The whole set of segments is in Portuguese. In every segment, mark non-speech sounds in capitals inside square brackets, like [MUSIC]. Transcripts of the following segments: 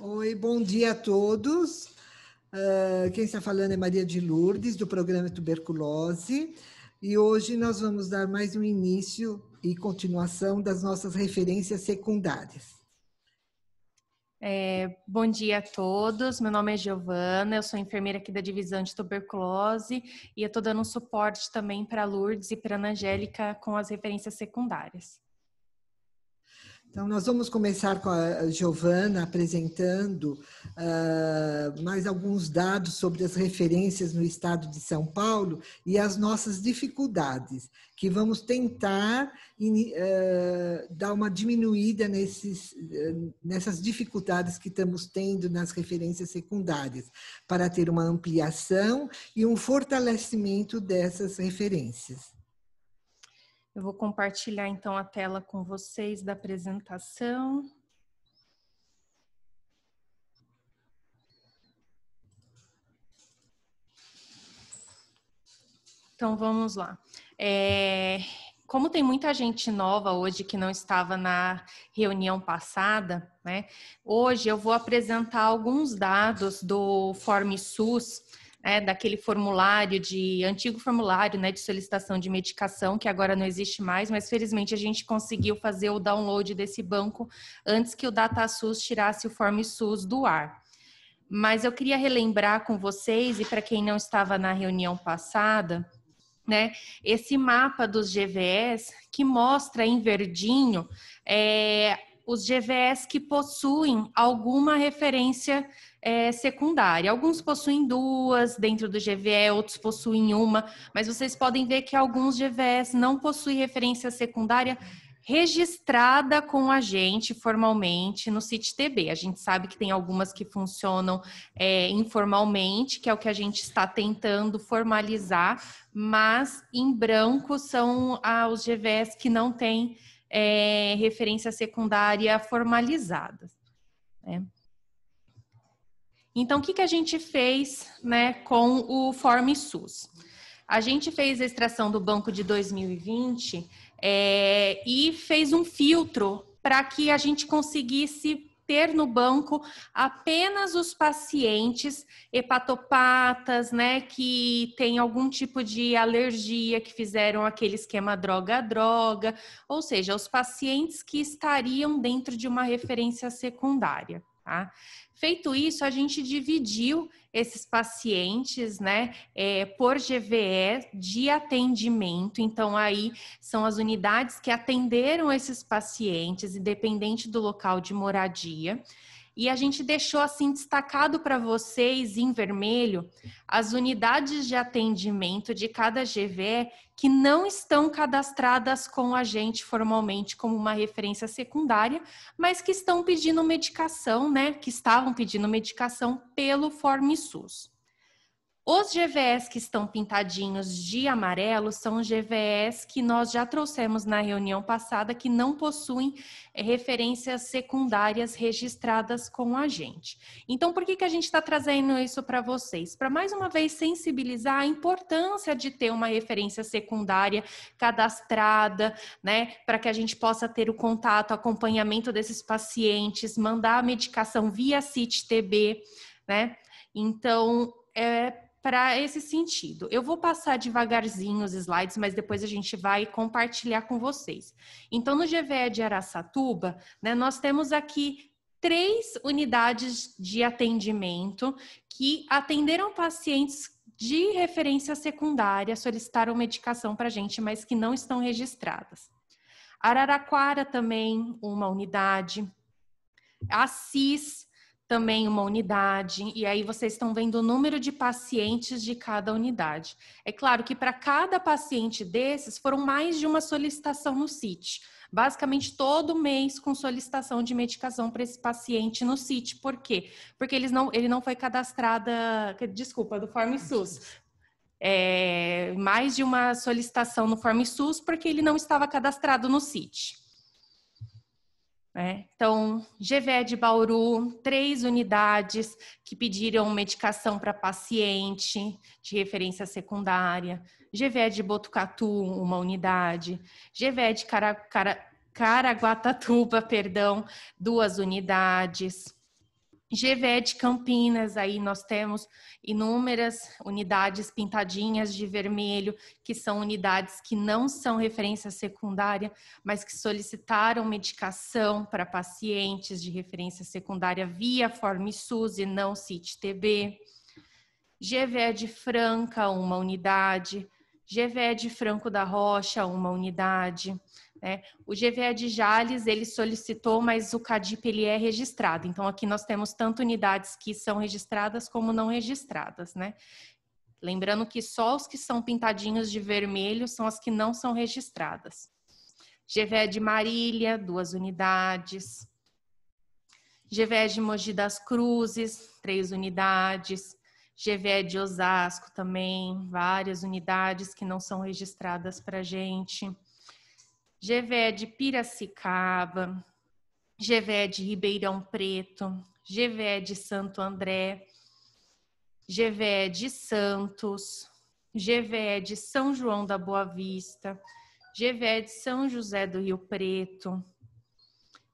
Oi, bom dia a todos. Uh, quem está falando é Maria de Lourdes, do programa Tuberculose. E hoje nós vamos dar mais um início e continuação das nossas referências secundárias. É, bom dia a todos. Meu nome é Giovana, eu sou enfermeira aqui da divisão de tuberculose e eu estou dando um suporte também para a Lourdes e para a Angélica com as referências secundárias. Então, nós vamos começar com a Giovana apresentando uh, mais alguns dados sobre as referências no estado de São Paulo e as nossas dificuldades, que vamos tentar uh, dar uma diminuída nesses, uh, nessas dificuldades que estamos tendo nas referências secundárias, para ter uma ampliação e um fortalecimento dessas referências. Eu vou compartilhar então a tela com vocês da apresentação. Então vamos lá. É, como tem muita gente nova hoje que não estava na reunião passada, né? Hoje eu vou apresentar alguns dados do Form SUS né, daquele formulário de antigo formulário né, de solicitação de medicação que agora não existe mais, mas felizmente a gente conseguiu fazer o download desse banco antes que o DataSUS tirasse o FormSUS do ar. Mas eu queria relembrar com vocês e para quem não estava na reunião passada, né, esse mapa dos GVS que mostra em verdinho é, os GVS que possuem alguma referência é, secundária. Alguns possuem duas dentro do GVE, outros possuem uma, mas vocês podem ver que alguns GVS não possuem referência secundária registrada com a gente formalmente no CITTB. A gente sabe que tem algumas que funcionam é, informalmente, que é o que a gente está tentando formalizar, mas em branco são ah, os GVS que não têm é, referência secundária formalizada. Né? Então, o que, que a gente fez né, com o FormSUS? A gente fez a extração do banco de 2020 é, e fez um filtro para que a gente conseguisse ter no banco apenas os pacientes hepatopatas, né, que têm algum tipo de alergia, que fizeram aquele esquema droga a droga, ou seja, os pacientes que estariam dentro de uma referência secundária. Tá? Feito isso, a gente dividiu esses pacientes, né, é, por GVE de atendimento. Então, aí são as unidades que atenderam esses pacientes, independente do local de moradia. E a gente deixou assim destacado para vocês em vermelho as unidades de atendimento de cada GVE que não estão cadastradas com a gente formalmente como uma referência secundária, mas que estão pedindo medicação, né? Que estavam pedindo medicação pelo SUS. Os GVS que estão pintadinhos de amarelo são GVS que nós já trouxemos na reunião passada que não possuem eh, referências secundárias registradas com a gente. Então, por que, que a gente está trazendo isso para vocês? Para mais uma vez sensibilizar a importância de ter uma referência secundária cadastrada, né? Para que a gente possa ter o contato, acompanhamento desses pacientes, mandar a medicação via CIT-TB, né? Então, é para esse sentido. Eu vou passar devagarzinho os slides, mas depois a gente vai compartilhar com vocês. Então, no GVE de Araçatuba, né, nós temos aqui três unidades de atendimento que atenderam pacientes de referência secundária, solicitaram medicação para a gente, mas que não estão registradas. Araraquara também, uma unidade. Assis, também uma unidade, e aí vocês estão vendo o número de pacientes de cada unidade. É claro que para cada paciente desses foram mais de uma solicitação no CIT. Basicamente todo mês com solicitação de medicação para esse paciente no CIT. Por quê? Porque eles não, ele não foi cadastrada, desculpa, do FormSUS. É, mais de uma solicitação no FormSUS porque ele não estava cadastrado no CIT. É, então, GVE de Bauru, três unidades que pediram medicação para paciente de referência secundária, GVE de Botucatu, uma unidade, GVE de Cara, Cara, Caraguatatuba, [LAUGHS] perdão, duas unidades. GVE de Campinas, aí nós temos inúmeras unidades pintadinhas de vermelho, que são unidades que não são referência secundária, mas que solicitaram medicação para pacientes de referência secundária via Forme SUS e não CIT-TB. GVE de Franca, uma unidade. GVE de Franco da Rocha, uma unidade. Né? O GVA de Jales, ele solicitou, mas o CADIP ele é registrado. Então, aqui nós temos tanto unidades que são registradas como não registradas, né? Lembrando que só os que são pintadinhos de vermelho são as que não são registradas. GVE de Marília, duas unidades. GVE de Mogi das Cruzes, três unidades. GVE de Osasco também, várias unidades que não são registradas para a gente. GVE de Piracicaba, GVE de Ribeirão Preto, GVE de Santo André, GVE de Santos, GVE de São João da Boa Vista, GVE de São José do Rio Preto,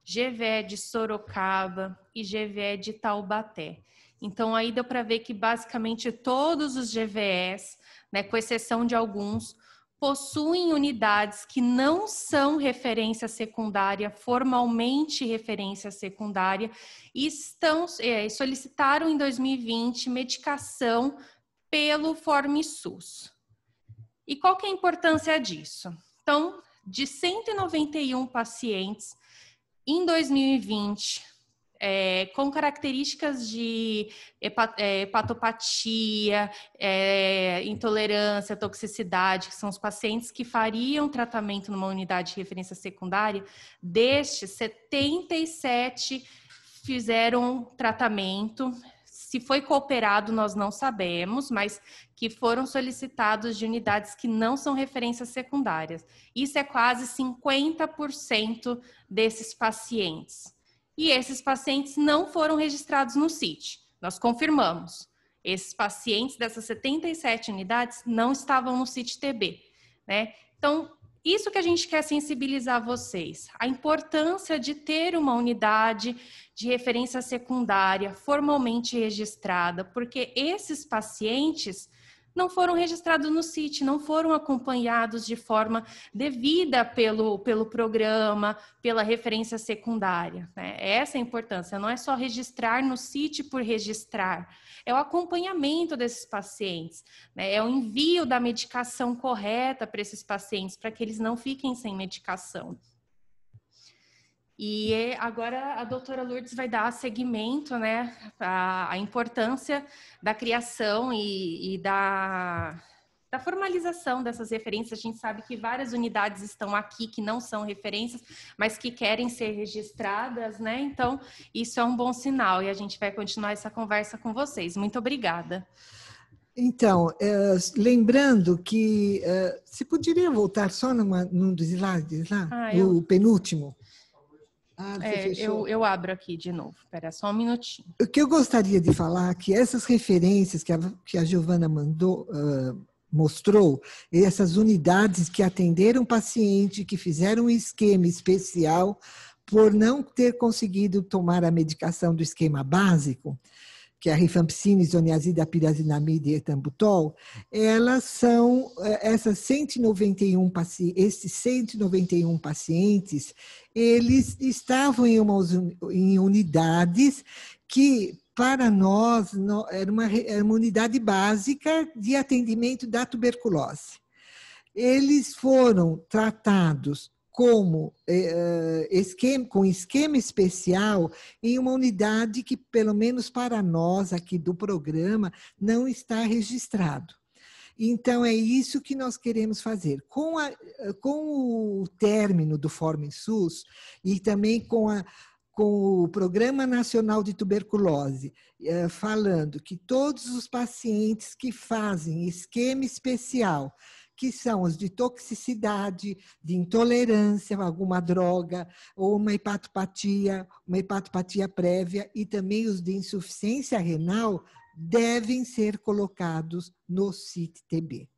GVE de Sorocaba e GVE de Taubaté. Então aí deu para ver que basicamente todos os GVEs, né, com exceção de alguns, possuem unidades que não são referência secundária, formalmente referência secundária, e estão, é, solicitaram em 2020 medicação pelo FormSUS. E qual que é a importância disso? Então, de 191 pacientes, em 2020, é, com características de é, hepatopatia, é, intolerância, toxicidade, que são os pacientes que fariam tratamento numa unidade de referência secundária, destes 77 fizeram tratamento. Se foi cooperado, nós não sabemos, mas que foram solicitados de unidades que não são referências secundárias. Isso é quase 50% desses pacientes e esses pacientes não foram registrados no CIT. Nós confirmamos. Esses pacientes dessas 77 unidades não estavam no CIT-TB, né? Então, isso que a gente quer sensibilizar vocês, a importância de ter uma unidade de referência secundária formalmente registrada, porque esses pacientes não foram registrados no CIT, não foram acompanhados de forma devida pelo, pelo programa, pela referência secundária. Né? Essa é a importância, não é só registrar no CIT por registrar, é o acompanhamento desses pacientes, né? é o envio da medicação correta para esses pacientes, para que eles não fiquem sem medicação. E é, agora a doutora Lourdes vai dar seguimento, né, à importância da criação e, e da, da, formalização dessas referências. A gente sabe que várias unidades estão aqui que não são referências, mas que querem ser registradas, né? Então, isso é um bom sinal e a gente vai continuar essa conversa com vocês. Muito obrigada. Então, é, lembrando que é, se poderia voltar só numa, num dos slides lá, ah, eu... o penúltimo. Ah, é, eu, eu, abro aqui de novo, espera só um minutinho. O que eu gostaria de falar é que essas referências que a, que a Giovana mandou, uh, mostrou, essas unidades que atenderam paciente, que fizeram um esquema especial por não ter conseguido tomar a medicação do esquema básico, que é a rifampicina, isoniazida, pirazinamide e etambutol, elas são é, essas 191 esses 191 pacientes, eles estavam em, umas, em unidades que para nós era uma, era uma unidade básica de atendimento da tuberculose. Eles foram tratados como eh, eh, esquema, com esquema especial em uma unidade que, pelo menos para nós aqui do programa, não está registrado. Então, é isso que nós queremos fazer. Com, a, com o término do Fórum SUS e também com, a, com o Programa Nacional de Tuberculose, eh, falando que todos os pacientes que fazem esquema especial que são os de toxicidade, de intolerância a alguma droga, ou uma hepatopatia, uma hepatopatia prévia, e também os de insuficiência renal, devem ser colocados no CIT-TB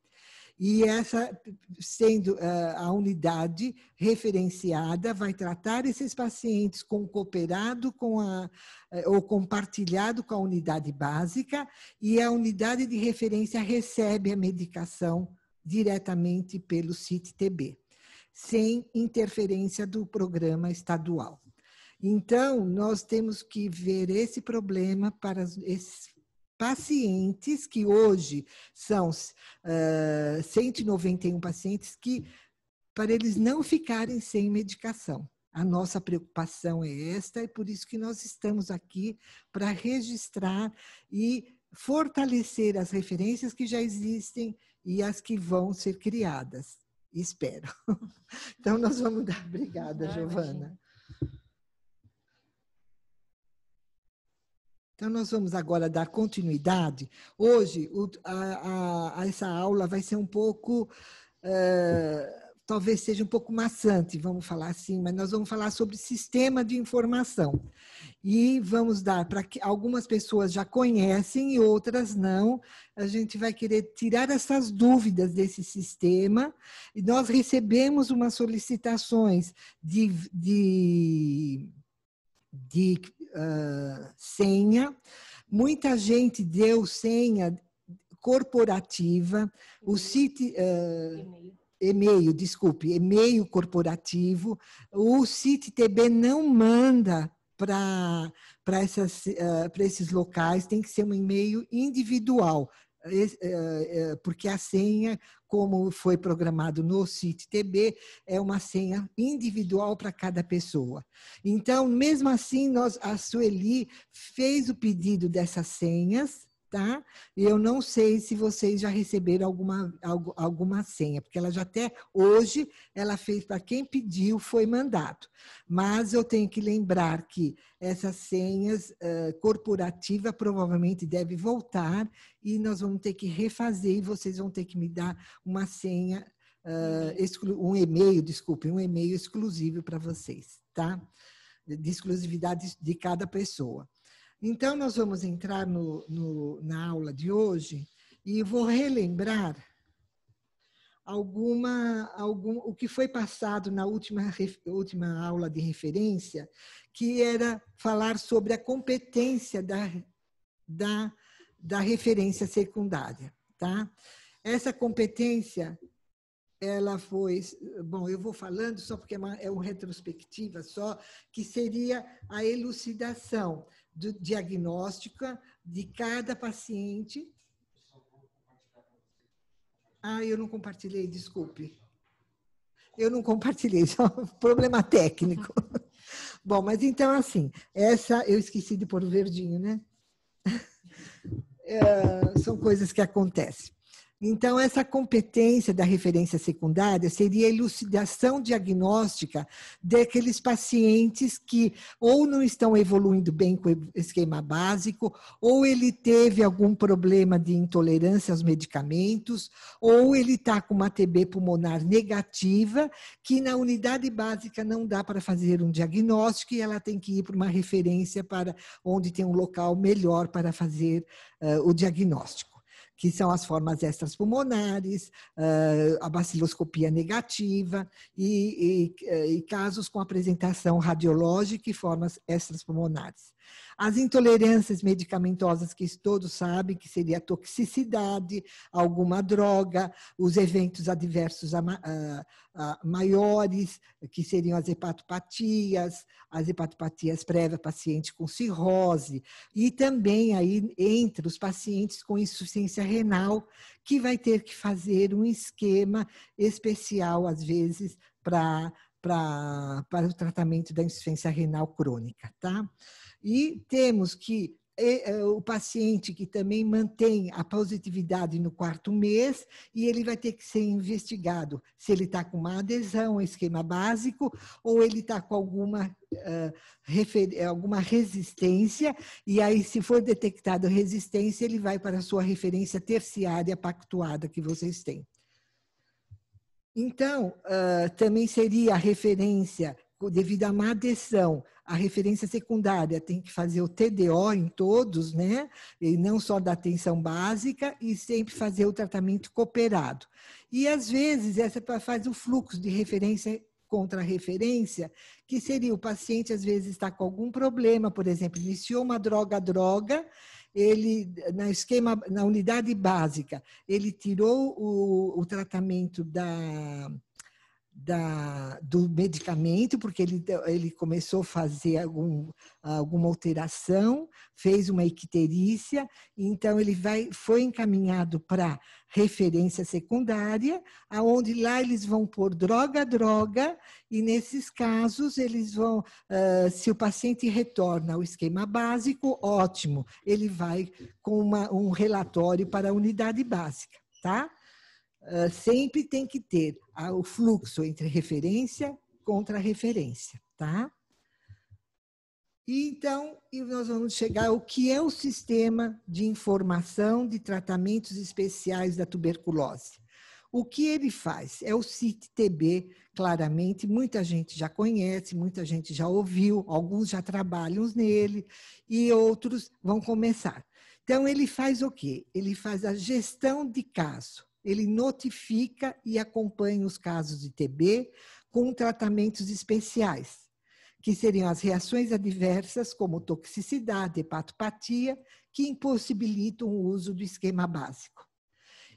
e essa sendo eh, a unidade referenciada vai tratar esses pacientes com cooperado com a eh, ou compartilhado com a unidade básica e a unidade de referência recebe a medicação diretamente pelo CIT-TB, sem interferência do programa estadual. Então, nós temos que ver esse problema para esses pacientes que hoje são uh, 191 pacientes que para eles não ficarem sem medicação. A nossa preocupação é esta e por isso que nós estamos aqui para registrar e fortalecer as referências que já existem e as que vão ser criadas. Espero. [LAUGHS] Então, nós vamos dar. Obrigada, ah, Giovana. Então, nós vamos agora dar continuidade. Hoje, o, a, a, essa aula vai ser um pouco. Uh, talvez seja um pouco maçante, vamos falar assim, mas nós vamos falar sobre sistema de informação. E vamos dar para que algumas pessoas já conhecem e outras não. A gente vai querer tirar essas dúvidas desse sistema. E nós recebemos umas solicitações de, de, de uh, senha. Muita gente deu senha corporativa. O site. Uh, ah, e-mail, desculpe, e-mail corporativo, o CITTB não manda para uh, eh, esses locais, tem que ser um e-mail individual, eh, eh, porque a senha, como foi programado no CITTB, é uma senha individual para cada pessoa. Então, mesmo assim, nós, a Sueli fez o pedido dessas senhas, tá? Eu não sei se vocês já receberam alguma, alguma senha, porque ela já até hoje ela fez para quem pediu foi mandado. Mas eu tenho que lembrar que essas senhas uh, corporativa provavelmente deve voltar e nós vamos ter que refazer e vocês vão ter que me dar uma senha uh, um e-mail, desculpe, um e-mail exclusivo para vocês, tá? De exclusividade de cada pessoa. Então, nós vamos entrar no, no, na aula de hoje e vou relembrar alguma, algum, o que foi passado na última, última aula de referência, que era falar sobre a competência da, da, da referência secundária. Tá? Essa competência, ela foi, bom, eu vou falando só porque é uma, é uma retrospectiva só, que seria a elucidação de diagnóstica de cada paciente. Ah, eu não compartilhei, desculpe. Eu não compartilhei, [LAUGHS] só problema técnico. [LAUGHS] Bom, mas então assim, essa eu esqueci de pôr o verdinho, né? [LAUGHS] É, são coisas que acontecem. Então, essa competência da referência secundária seria a elucidação diagnóstica daqueles pacientes que ou não estão evoluindo bem com o esquema básico, ou ele teve algum problema de intolerância aos medicamentos, ou ele está com uma TB pulmonar negativa, que na unidade básica não dá para fazer um diagnóstico e ela tem que ir para uma referência para onde tem um local melhor para fazer uh, o diagnóstico que são as formas extrapulmonares, ah, a baciloscopia negativa e, e, e casos com apresentação radiológica e formas extrapulmonares. As intolerâncias medicamentosas que todos sabem, que seria a toxicidade, alguma droga, os eventos adversos a, a, a, maiores, que seriam as hepatopatias, as hepatopatias prévias, paciente com cirrose, e também aí entre os pacientes com insuficiência renal, que vai ter que fazer um esquema especial, às vezes, para para o tratamento da insuficiência renal crônica, tá? E temos que é, o paciente que também mantém a positividade no quarto mês e ele vai ter que ser investigado se ele está com uma adesão ao esquema básico ou ele está com alguma, uh, alguma resistência e aí se for detectado resistência ele vai para a sua referência terciária pactuada que vocês têm. Então, uh, também seria a referência devido à má adesão, a referência secundária tem que fazer o TDO em todos, né? E não só da atenção básica, e sempre fazer o tratamento cooperado. E às vezes essa faz o fluxo de referência contra referência, que seria o paciente às vezes está com algum problema, por exemplo, iniciou uma droga droga, ele na esquema na unidade básica, ele tirou o, o tratamento da da, do medicamento, porque ele, ele começou a fazer algum, alguma alteração, fez uma icterícia, então ele vai, foi encaminhado para referência secundária, aonde lá eles vão pôr droga a droga, e nesses casos eles vão, uh, se o paciente retorna ao esquema básico, ótimo, ele vai com uma, um relatório para a unidade básica, tá? Uh, sempre tem que ter o fluxo entre referência contra referência, tá? Então, e então, nós vamos chegar ao que é o sistema de informação de tratamentos especiais da tuberculose. O que ele faz? É o CIT-TB, claramente, muita gente já conhece, muita gente já ouviu, alguns já trabalham nele e outros vão começar. Então, ele faz o quê? Ele faz a gestão de caso ele notifica e acompanha os casos de TB com tratamentos especiais, que seriam as reações adversas, como toxicidade, hepatopatia, que impossibilitam o uso do esquema básico.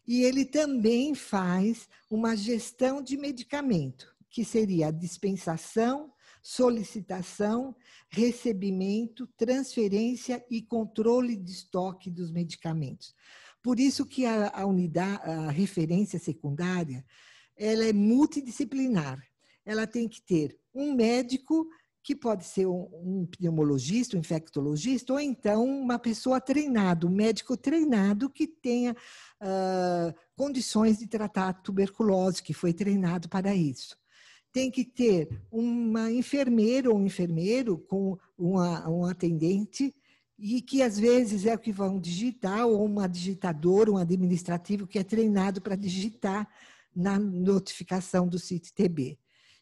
E ele também faz uma gestão de medicamento, que seria a dispensação, solicitação, recebimento, transferência e controle de estoque dos medicamentos. Por isso que a, a unidade, a referência secundária, ela é multidisciplinar. Ela tem que ter um médico, que pode ser um, pneumologista, um infectologista, ou então uma pessoa treinada, um médico treinado que tenha uh, condições de tratar a tuberculose, que foi treinado para isso. Tem que ter uma enfermeira ou um enfermeiro com uma, um atendente e que às vezes é o que vão digitar, ou uma digitadora, um administrativo que é treinado para digitar na notificação do sítio TB.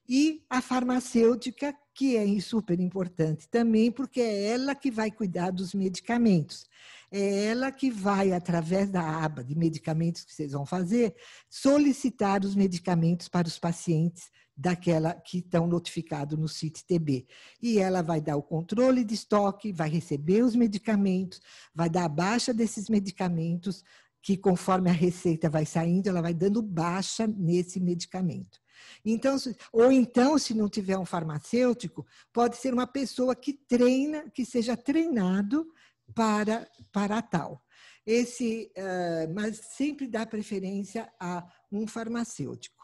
E a farmacêutica, que é super importante também, porque é ela que vai cuidar dos medicamentos é ela que vai, através da aba de medicamentos que vocês vão fazer, solicitar os medicamentos para os pacientes daquela que estão notificados no CIT-TB. E ela vai dar o controle de estoque, vai receber os medicamentos, vai dar a baixa desses medicamentos, que conforme a receita vai saindo, ela vai dando baixa nesse medicamento. Então, ou então, se não tiver um farmacêutico, pode ser uma pessoa que treina, que seja treinado para, para tal. Esse, uh, mas sempre dá preferência a um farmacêutico.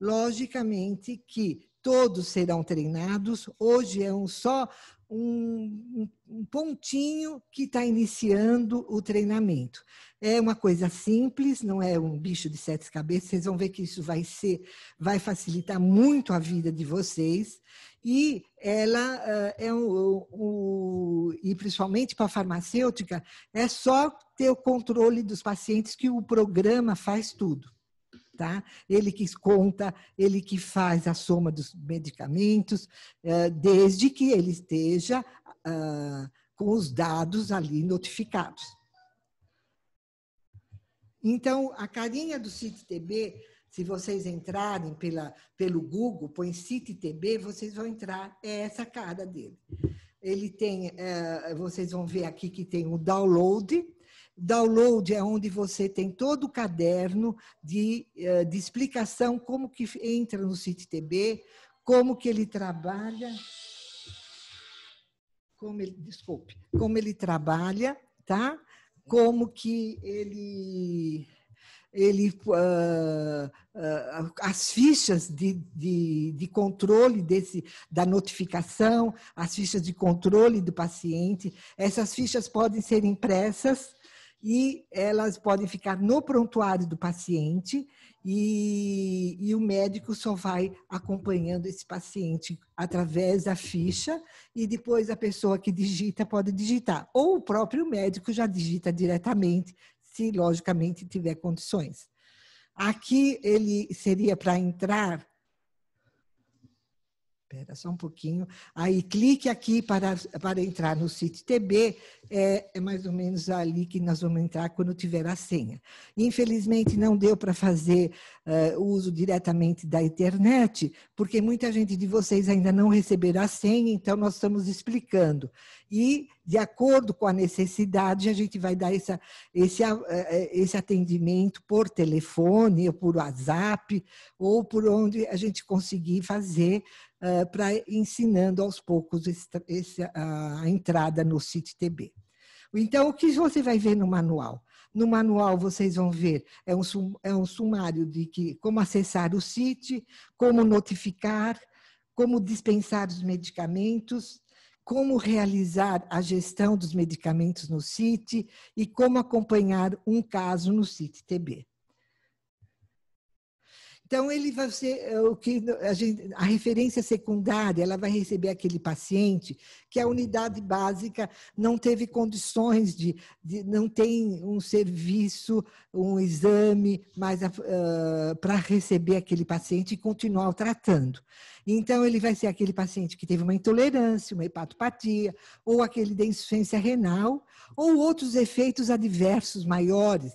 Logicamente que todos serão treinados, hoje é um só um, um pontinho que está iniciando o treinamento. É uma coisa simples, não é um bicho de sete cabeças, vocês vão ver que isso vai ser, vai facilitar muito a vida de vocês e ela eh, é um, um e principalmente para a farmacêutica é só ter o controle dos pacientes que o programa faz tudo. Tá? Ele que conta, ele que faz a soma dos medicamentos, eh, desde que ele esteja ah, com os dados ali notificados. Então, a carinha do CITB se vocês entrarem pela, pelo Google, põe CityTB, vocês vão entrar, é essa cara dele. Ele tem, é, vocês vão ver aqui que tem o download. Download é onde você tem todo o caderno de, eh, de explicação como que entra no CityTB, como que ele trabalha, como ele, desculpe, como ele trabalha, tá? Como que ele ele uh, uh, as fichas de, de, de, controle desse da notificação, as fichas de controle do paciente, essas fichas podem ser impressas e elas podem ficar no prontuário do paciente e, e o médico só vai acompanhando esse paciente através da ficha e depois a pessoa que digita pode digitar ou o próprio médico já digita diretamente se logicamente tiver condições. Aqui ele seria para entrar Espera só um pouquinho. Aí clique aqui para, para entrar no site TB. É, é, mais ou menos ali que nós vamos entrar quando tiver a senha. Infelizmente, não deu para fazer uh, uso diretamente da internet, porque muita gente de vocês ainda não receberá a senha, então nós estamos explicando. E, de acordo com a necessidade, a gente vai dar essa, esse, uh, esse atendimento por telefone, ou por WhatsApp, ou por onde a gente conseguir fazer eh, para ensinando aos poucos esse, a, entrada no cit Então, o que você vai ver no manual? No manual, vocês vão ver, é um, sum, é um sumário de que, como acessar o CIT, como notificar, como dispensar os medicamentos, como realizar a gestão dos medicamentos no CIT e como acompanhar um caso no CIT-TB. Então, ele vai ser é, o que a, gente, a, referência secundária, ela vai receber aquele paciente que a unidade básica não teve condições de, de não tem um serviço, um exame mais uh, ah, para receber aquele paciente e continuar o tratando. Então, ele vai ser aquele paciente que teve uma intolerância, uma hepatopatia, ou aquele de insuficiência renal, ou outros efeitos adversos maiores,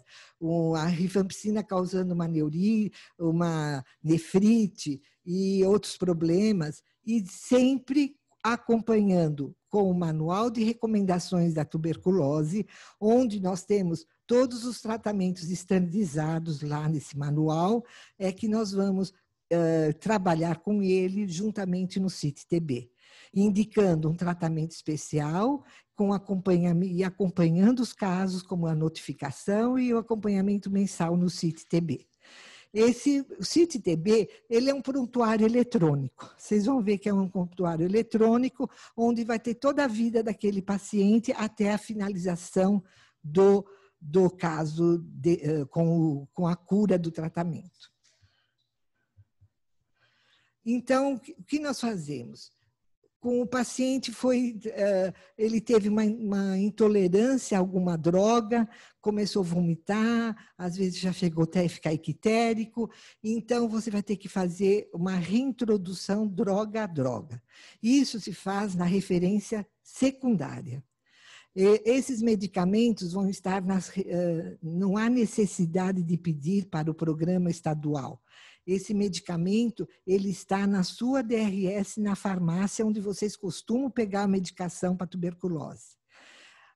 a rifampicina causando uma neuria, uma nefrite e outros problemas, e sempre acompanhando com o manual de recomendações da tuberculose, onde nós temos todos os tratamentos estandardizados lá nesse manual, é que nós vamos eh, trabalhar com ele juntamente no CIT-TB, indicando um tratamento especial com acompanhamento, e acompanhando os casos, como a notificação e o acompanhamento mensal no CIT-TB. Esse o CITTB, ele é um prontuário eletrônico. Vocês vão ver que é um prontuário eletrônico onde vai ter toda a vida daquele paciente até a finalização do, do caso de, eh, com, o, com a cura do tratamento. Então, o que nós fazemos? Com o paciente foi, eh, ele teve uma, uma intolerância a alguma droga, começou a vomitar, às vezes já chegou até a ficar equitérico, então você vai ter que fazer uma reintrodução droga a droga. Isso se faz na referência secundária. Esses medicamentos vão estar nas. Eh, não há necessidade de pedir para o programa estadual. Esse medicamento, ele está na sua DRS, na farmácia onde vocês costumam pegar a medicação para tuberculose.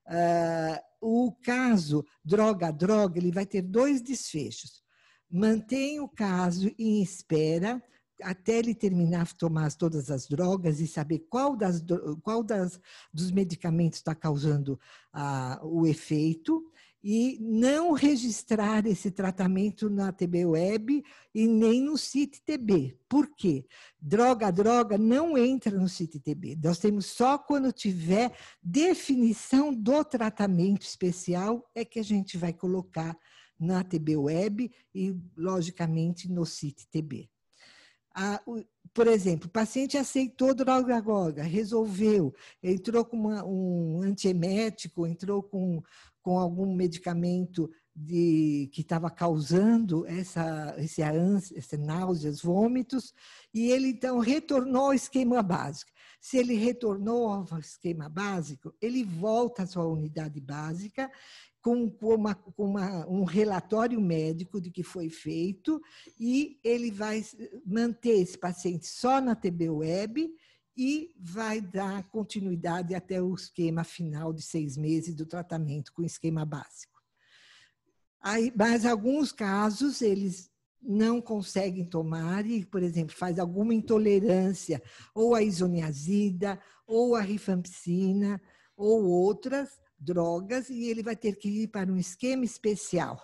Uh, o caso droga droga, ele vai ter dois desfechos. Mantém o caso em espera até ele terminar de tomar todas as drogas e saber qual, das, qual das, dos medicamentos está causando ah, o efeito, e não registrar esse tratamento na TB Web e nem no CIT-TB. Por quê? Droga, droga não entra no CIT-TB. Nós temos só quando tiver definição do tratamento especial é que a gente vai colocar na TB Web e, logicamente, no CIT-TB. Por exemplo, o paciente aceitou droga agora, resolveu, entrou com uma, um antiemético, entrou com com algum medicamento de, que estava causando essa, esse ânsia, esse náuseas, vômitos, e ele então retornou ao esquema básico. Se ele retornou ao esquema básico, ele volta à sua unidade básica com, com, uma, com uma, um relatório médico de que foi feito e ele vai manter esse paciente só na TB Web e vai dar continuidade até o esquema final de seis meses do tratamento com esquema básico. Aí, mas alguns casos eles não conseguem tomar e, por exemplo, faz alguma intolerância ou a isoniazida ou a rifampicina ou outras drogas e ele vai ter que ir para um esquema especial.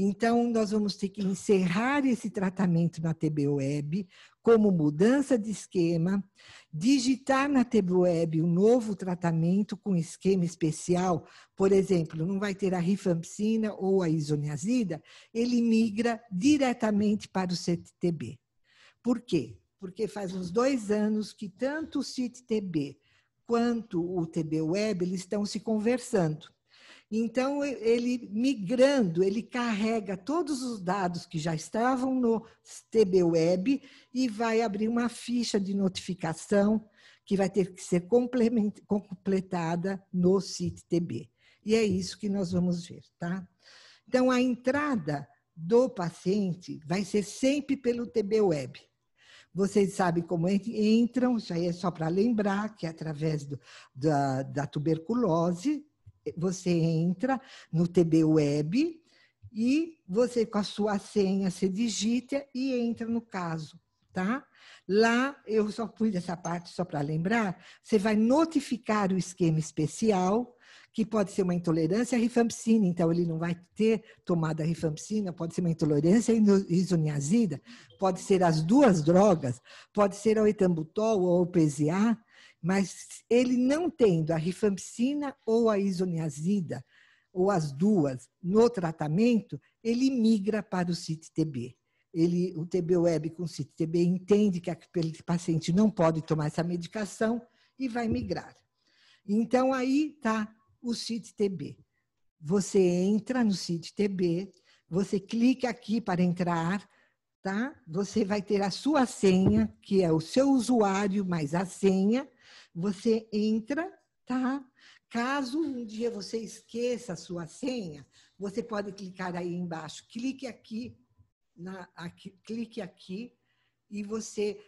Então, nós vamos ter que encerrar esse tratamento na TB Web como mudança de esquema, digitar na TV Web um novo tratamento com esquema especial, por exemplo, não vai ter a rifampicina ou a isoniazida, ele migra diretamente para o CTTB. Por quê? Porque faz uns dois anos que tanto o CTB quanto o TB Web eles estão se conversando. Então, ele migrando, ele carrega todos os dados que já estavam no TBWeb e vai abrir uma ficha de notificação que vai ter que ser completada no site tb E é isso que nós vamos ver, tá? Então, a entrada do paciente vai ser sempre pelo TBWeb. Vocês sabem como entram, isso aí é só para lembrar que é através do, da, da tuberculose, você entra no TB Web e você com a sua senha se digita e entra no caso, tá? Lá eu só pus essa parte só para lembrar, você vai notificar o esquema especial que pode ser uma intolerância à rifampicina, então ele não vai ter tomada rifampicina, pode ser uma intolerância à isoniazida, pode ser as duas drogas, pode ser ao etambutol ou ao PZA, mas ele não tendo a rifampicina ou a isoniazida, ou as duas, no tratamento, ele migra para o CIT-TB. Ele, o TB Web com CIT-TB entende que aquele paciente não pode tomar essa medicação e vai migrar. Então, aí está o CIT-TB. Você entra no CIT-TB, você clica aqui para entrar, tá? Você vai ter a sua senha, que é o seu usuário mais a senha, você entra, tá? Caso um dia você esqueça a sua senha, você pode clicar aí embaixo. Clique aqui, na, aqui clique aqui e você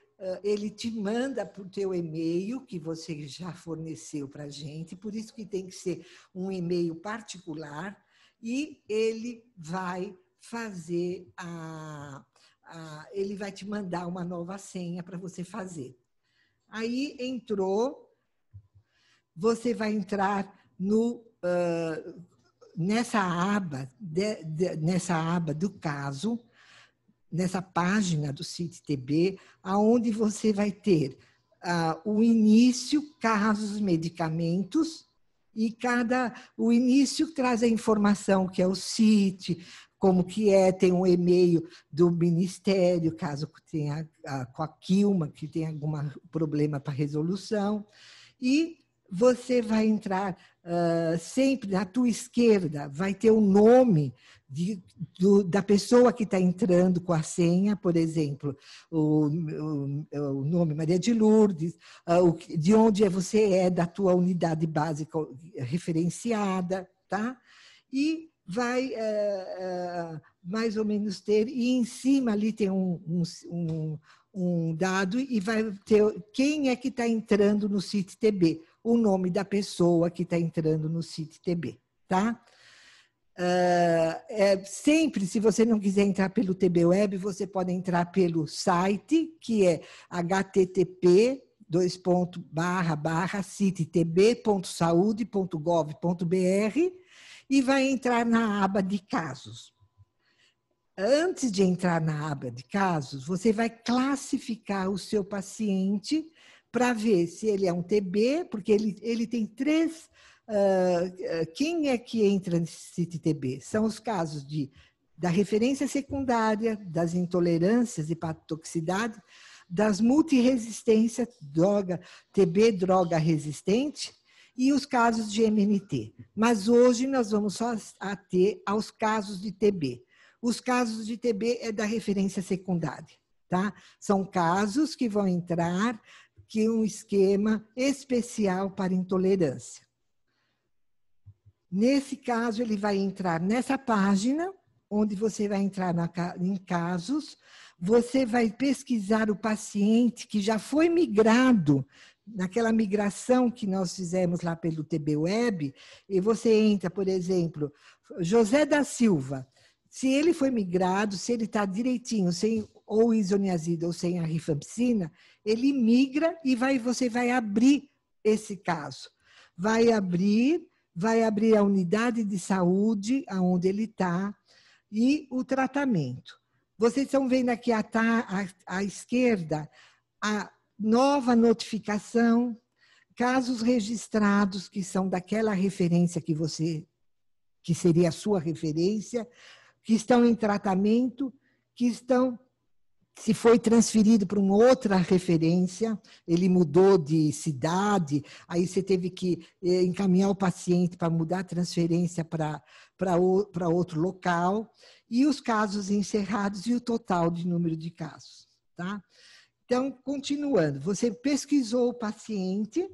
ele te manda para o teu e-mail que você já forneceu para a gente, por isso que tem que ser um e-mail particular, e ele vai fazer a, a, ele vai te mandar uma nova senha para você fazer. Aí entrou, você vai entrar no uh, nessa aba de, de, nessa aba do caso, nessa página do CITB, aonde você vai ter uh, o início, casos, medicamentos, e cada o início traz a informação que é o CIT, como que é, tem um e-mail do ministério, caso tenha a, com a Quilma, que tem algum problema para resolução. E você vai entrar uh, sempre na tua esquerda, vai ter o nome de, do, da pessoa que está entrando com a senha, por exemplo, o, o, o nome Maria de Lourdes, uh, o, de onde você é, da tua unidade básica referenciada, tá? E vai eh, eh, mais ou menos ter, e em cima ali tem um, um, um, um dado e vai ter quem é que está entrando no TB o nome da pessoa que está entrando no TB tá? Uh, é, sempre, se você não quiser entrar pelo TB Web, você pode entrar pelo site, que é http dois ponto barra barra citetb.saude.gov.br e vai entrar na aba de casos. Antes de entrar na aba de casos, você vai classificar o seu paciente para ver se ele é um TB, porque ele, ele tem três. Uh, quem é que entra nesse TB? São os casos de, da referência secundária, das intolerâncias e patotoxicidade, das multiresistências, droga, TB droga resistente, e os casos de MNT. Mas hoje nós vamos só ater aos casos de TB. Os casos de TB é da referência secundária, tá? São casos que vão entrar que um esquema especial para intolerância. Nesse caso, ele vai entrar nessa página, onde você vai entrar na, em casos, você vai pesquisar o paciente que já foi migrado naquela migração que nós fizemos lá pelo TB Web, e você entra, por exemplo, José da Silva. Se ele foi migrado, se ele está direitinho, sem ou isoniazida ou sem a rifampicina, ele migra e vai, você vai abrir esse caso. Vai abrir, vai abrir a unidade de saúde aonde ele está e o tratamento. Vocês estão vendo aqui à, à, à esquerda a nova notificação, casos registrados que são daquela referência que você que seria a sua referência, que estão em tratamento, que estão se foi transferido para uma outra referência, ele mudou de cidade, aí você teve que eh, encaminhar o paciente para mudar a transferência para, para, para outro local, e os casos encerrados e o total de número de casos. Tá? Então, continuando, você pesquisou o paciente,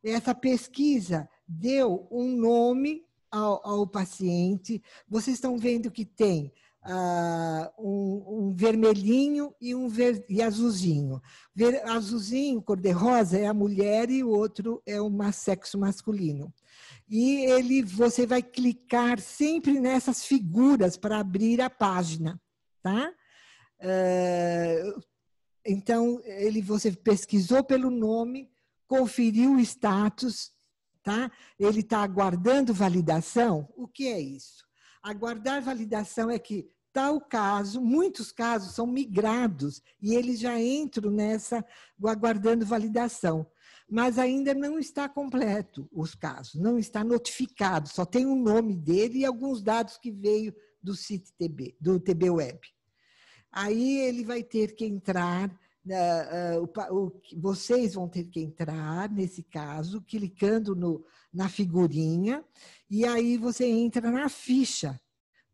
essa pesquisa deu um nome ao, ao paciente, vocês estão vendo que tem ah, um, um, vermelhinho e um ver, e azulzinho. Ver, azulzinho, cor-de-rosa, é a mulher e o outro é o sexo masculino. E ele, você vai clicar sempre nessas figuras para abrir a página, tá? Uh, então, ele, você pesquisou pelo nome, conferiu o status, tá? ele está aguardando validação. O que é isso? Aguardar validação é que tal caso, muitos casos são migrados e eles já entram nessa aguardando validação. Mas ainda não está completo os casos, não está notificado, só tem o nome dele e alguns dados que veio do site tb do TB Web. Aí ele vai ter que entrar, uh, uh, o, vocês vão ter que entrar, nesse caso, clicando no, na figurinha, e aí você entra na ficha.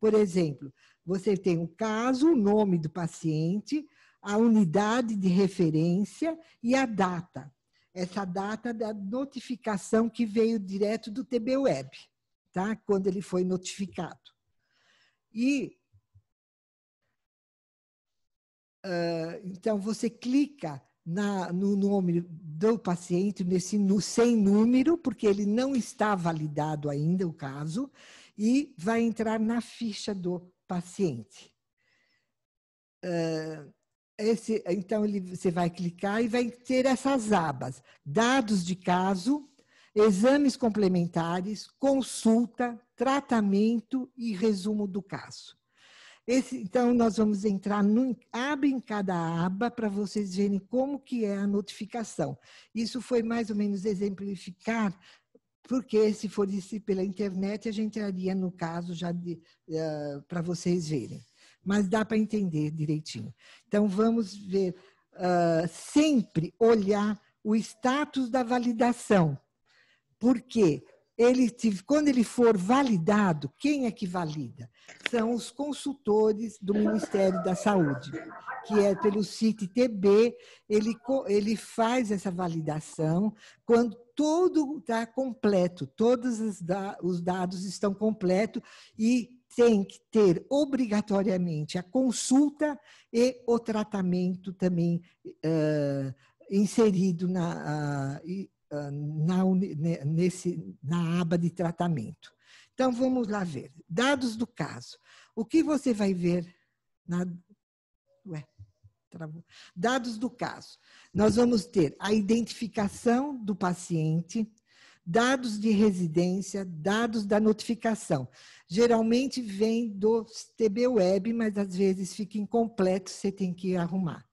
Por exemplo, você tem o caso, o nome do paciente, a unidade de referência e a data. Essa data da notificação que veio direto do TB Web, tá? quando ele foi notificado. E ah, então, você clica na, no nome do paciente, nesse no, sem número, porque ele não está validado ainda o caso, e vai entrar na ficha do paciente. Uh, esse, então, ele, você vai clicar e vai ter essas abas: dados de caso, exames complementares, consulta, tratamento e resumo do caso. Esse, então, nós vamos entrar num, em cada aba para vocês verem como que é a notificação. Isso foi mais ou menos exemplificar, porque se for pela internet, a gente entraria no caso já uh, para vocês verem. Mas dá para entender direitinho. Então, vamos ver, uh, sempre olhar o status da validação. Por quê? ele quando ele for validado, quem é que valida? São os consultores do Ministério da Saúde, que é pelo CIT-TB, ele, ele faz essa validação quando todo está completo, todos os dados estão completos e tem que ter obrigatoriamente a consulta e o tratamento também uh, inserido na, ah, na, nesse, na aba de tratamento. Então, vamos lá ver. Dados do caso. O que você vai ver na. Ué, travou. Dados do caso. Nós vamos ter a identificação do paciente, dados de residência, dados da notificação. Geralmente vem do TB Web, mas às vezes fica incompleto, você tem que arrumar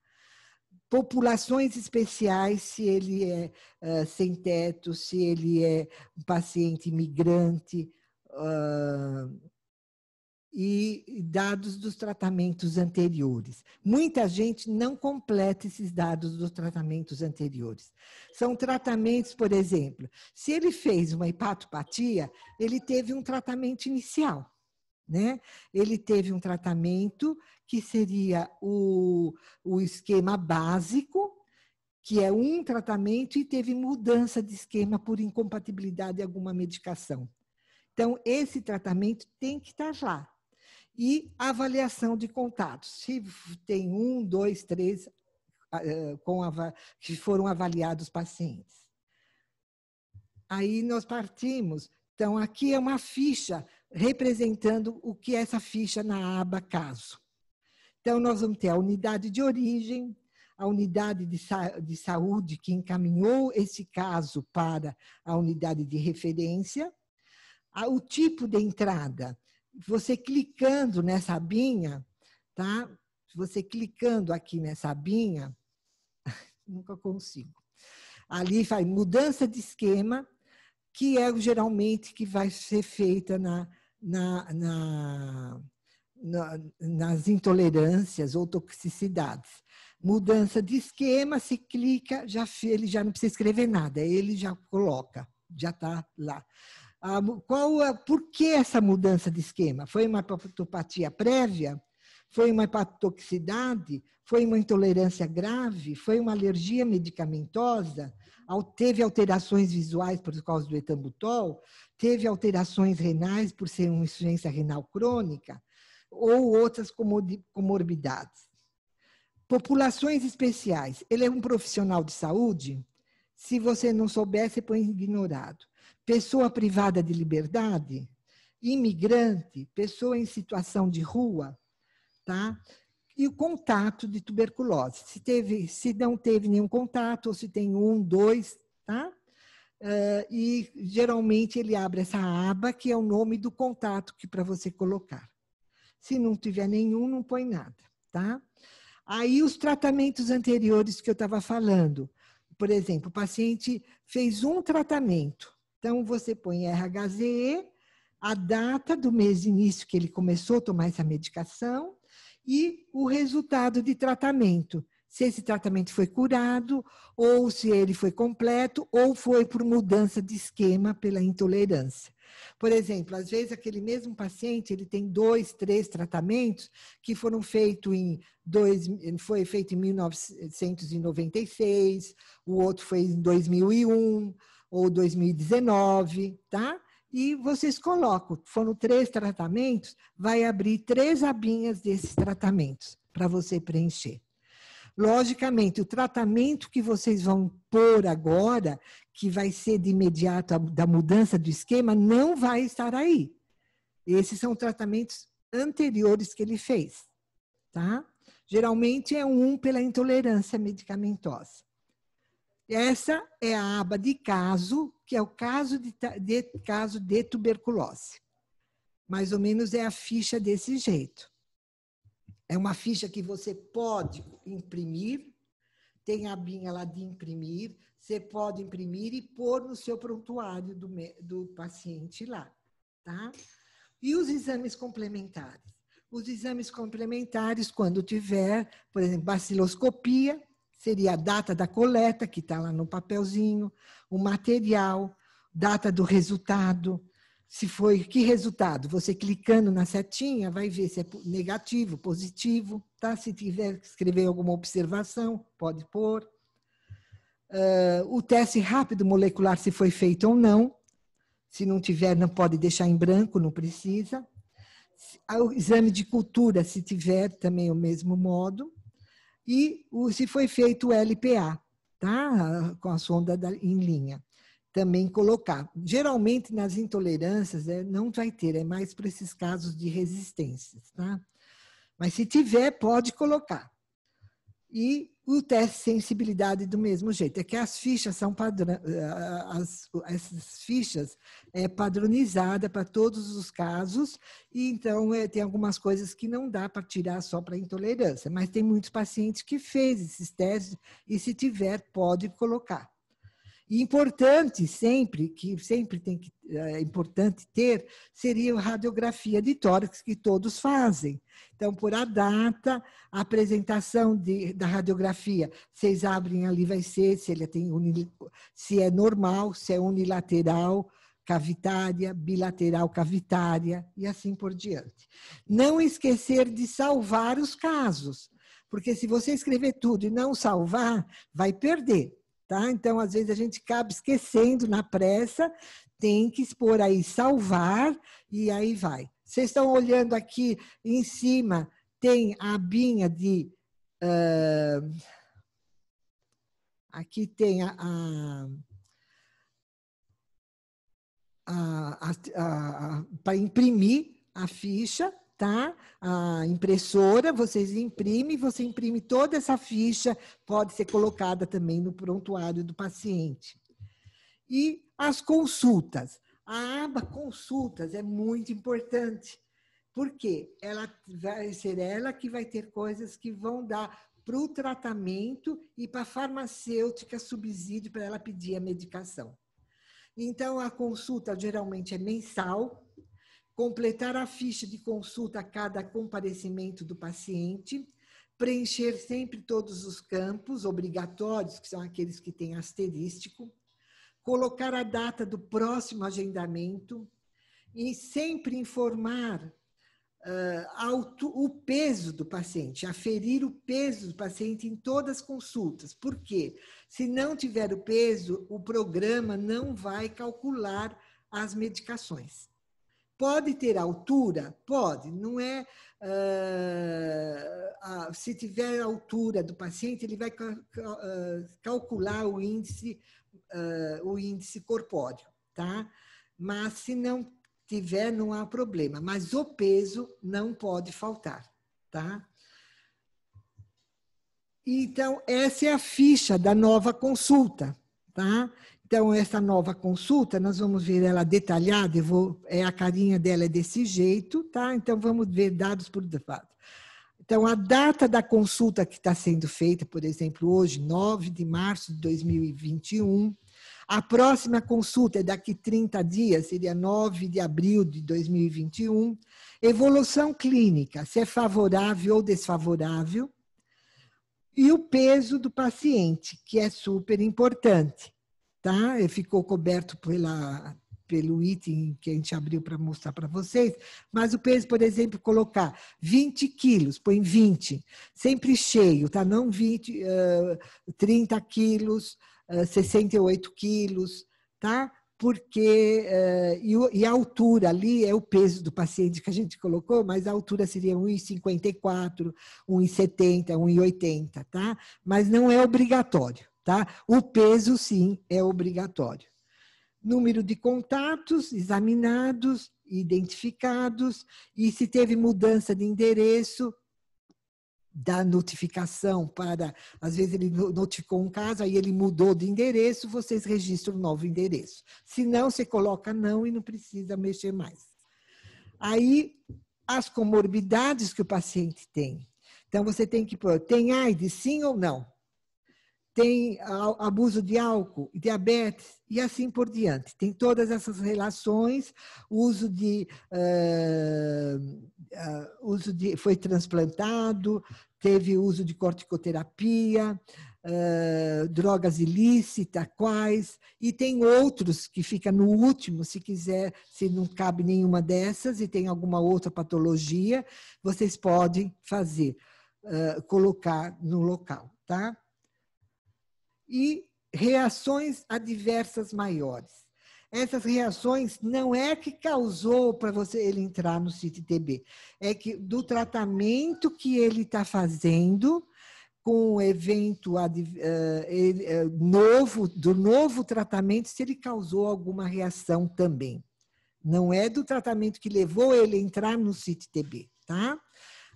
populações especiais, se ele é uh, sem teto, se ele é um paciente migrante, uh, ah, e dados dos tratamentos anteriores. Muita gente não completa esses dados dos tratamentos anteriores. São tratamentos, por exemplo, se ele fez uma hepatopatia, ele teve um tratamento inicial. Né? Ele teve um tratamento que seria o, o esquema básico, que é um tratamento, e teve mudança de esquema por incompatibilidade de alguma medicação. Então, esse tratamento tem que estar lá. E avaliação de contatos. Se tem um, dois, três ah, eh, com, que foram avaliados pacientes. Aí nós partimos. Então, aqui é uma ficha representando o que é essa ficha na aba caso. Então, nós vamos ter a unidade de origem, a unidade de, sa de saúde que encaminhou esse caso para a unidade de referência, a, o tipo de entrada. Você clicando nessa abinha, tá? Você clicando aqui nessa abinha, [LAUGHS] nunca consigo. Ali faz mudança de esquema, que é geralmente que vai ser feita na, na, na, na, nas intolerâncias ou toxicidades. Mudança de esquema, se clica, já, ele já não precisa escrever nada, ele já coloca, já está lá. Ah, qual, é? por que essa mudança de esquema? Foi uma hepatopatia prévia? Foi uma hepatotoxicidade? Foi uma intolerância grave? Foi uma alergia medicamentosa? Teve alterações visuais por causa do etambutol? teve alterações renais por ser uma insuficiência renal crônica ou outras comorbidades. Populações especiais. Ele é um profissional de saúde? Se você não souber, você põe ignorado. Pessoa privada de liberdade? Imigrante? Pessoa em situação de rua? Tá? E o contato de tuberculose. Se, teve, se não teve nenhum contato, ou se tem um, dois, tá? Uh, e geralmente ele abre essa aba que é o nome do contato que para você colocar. Se não tiver nenhum, não põe nada, tá? Aí os tratamentos anteriores que eu estava falando. Por exemplo, o paciente fez um tratamento. Então você põe RHZE, a data do mês de início que ele começou a tomar essa medicação e o resultado de tratamento se esse tratamento foi curado, ou se ele foi completo, ou foi por mudança de esquema pela intolerância. Por exemplo, às vezes aquele mesmo paciente ele tem dois, três tratamentos que foram feitos em dois, foi feito em 1996, o outro foi em 2001 ou 2019, tá? E vocês colocam, foram três tratamentos, vai abrir três abinhas desses tratamentos para você preencher. Logicamente, o tratamento que vocês vão pôr agora, que vai ser de imediato a, da mudança do esquema, não vai estar aí. Esses são tratamentos anteriores que ele fez, tá? Geralmente é um pela intolerância medicamentosa. Essa é a aba de caso, que é o caso de, de caso de tuberculose. Mais ou menos é a ficha desse jeito. É uma ficha que você pode imprimir, tem a binha lá de imprimir, você pode imprimir e pôr no seu prontuário do, do paciente lá, tá? E os exames complementares? Os exames complementares, quando tiver, por exemplo, baciloscopia, seria a data da coleta, que está lá no papelzinho, o material, data do resultado, se foi que resultado. Você clicando na setinha vai ver se é negativo, positivo, tá? Se tiver que escrever alguma observação, pode pôr. Uh, o teste rápido molecular se foi feito ou não. Se não tiver, não pode deixar em branco, não precisa. Ah, o exame de cultura, se tiver, também é o mesmo modo. E o, se foi feito o LPA, tá? Ah, com a sonda da, em linha também colocar. Geralmente nas intolerâncias né, não vai ter, é mais para esses casos de resistências, tá? Mas se tiver, pode colocar. E o teste de sensibilidade do mesmo jeito. É que as fichas são padrão, as, essas fichas é padronizada para todos os casos, e então é, tem algumas coisas que não dá para tirar só para intolerância, mas tem muitos pacientes que fez esses testes e se tiver, pode colocar. E importante sempre, que sempre tem que, é importante ter, seria a radiografia de tórax que todos fazem. Então, por a data, a apresentação de, da radiografia, vocês abrem ali, vai ser se, ele tem se é normal, se é unilateral, cavitária, bilateral cavitária e assim por diante. Não esquecer de salvar os casos, porque se você escrever tudo e não salvar, vai perder. Tá? Então, às vezes a gente acaba esquecendo na pressa, tem que expor aí, salvar, e aí vai. Vocês estão olhando aqui em cima, tem a abinha de. Uh, aqui tem a, a para imprimir a ficha, tá? A impressora, vocês imprimem, você imprime toda essa ficha, pode ser colocada também no prontuário do paciente. E as consultas. A aba consultas é muito importante, porque ela vai ser ela que vai ter coisas que vão dar para o tratamento e para a farmacêutica subsídio para ela pedir a medicação. Então, a consulta geralmente é mensal, completar a ficha de consulta a cada comparecimento do paciente, preencher sempre todos os campos obrigatórios, que são aqueles que têm asterístico, colocar a data do próximo agendamento e sempre informar uh, ah, alto, o peso do paciente, aferir o peso do paciente em todas as consultas. Por quê? Se não tiver o peso, o programa não vai calcular as medicações. Pode ter altura? Pode, não é. Uh, se tiver altura do paciente, ele vai ah, calcular o índice, uh, o índice corpóreo, tá? Mas se não tiver, não há problema. Mas o peso não pode faltar, tá? Então, essa é a ficha da nova consulta, tá? Então, essa nova consulta, nós vamos ver ela detalhada, eu vou, é, a carinha dela é desse jeito, tá? Então, vamos ver dados por fato. Então, a data da consulta que está sendo feita, por exemplo, hoje, 9 de março de 2021, a próxima consulta é daqui 30 dias, seria 9 de abril de 2021. Evolução clínica, se é favorável ou desfavorável. E o peso do paciente, que é super importante tá? E ficou coberto pela pelo item que a gente abriu para mostrar para vocês, mas o peso, por exemplo, colocar 20 quilos, põe 20, sempre cheio, tá? Não 20, uh, 30 quilos, uh, 68 quilos, tá? Porque, uh, e, e, a altura ali é o peso do paciente que a gente colocou, mas a altura seria 1,54, 1,70, 1,80, tá? Mas não é obrigatório. Tá? O peso, sim, é obrigatório. Número de contatos examinados, identificados, e se teve mudança de endereço, da notificação para. Às vezes ele notificou um caso, aí ele mudou de endereço, vocês registram o um novo endereço. Se não, você coloca não e não precisa mexer mais. Aí, as comorbidades que o paciente tem. Então, você tem que pôr: tem AIDS, sim ou não? tem abuso de álcool, diabetes e assim por diante. Tem todas essas relações, uso de, uh, uh, uso de foi transplantado, teve uso de corticoterapia, uh, drogas ilícitas, quais, e tem outros que fica no último, se quiser, se não cabe nenhuma dessas e tem alguma outra patologia, vocês podem fazer, colocar no local, tá? e reações adversas maiores. Essas reações não é que causou para você ele entrar no CITTB, é que do tratamento que ele está fazendo com o evento eh, eh, novo, do novo tratamento, se ele causou alguma reação também. Não é do tratamento que levou ele a entrar no CITTB, tá?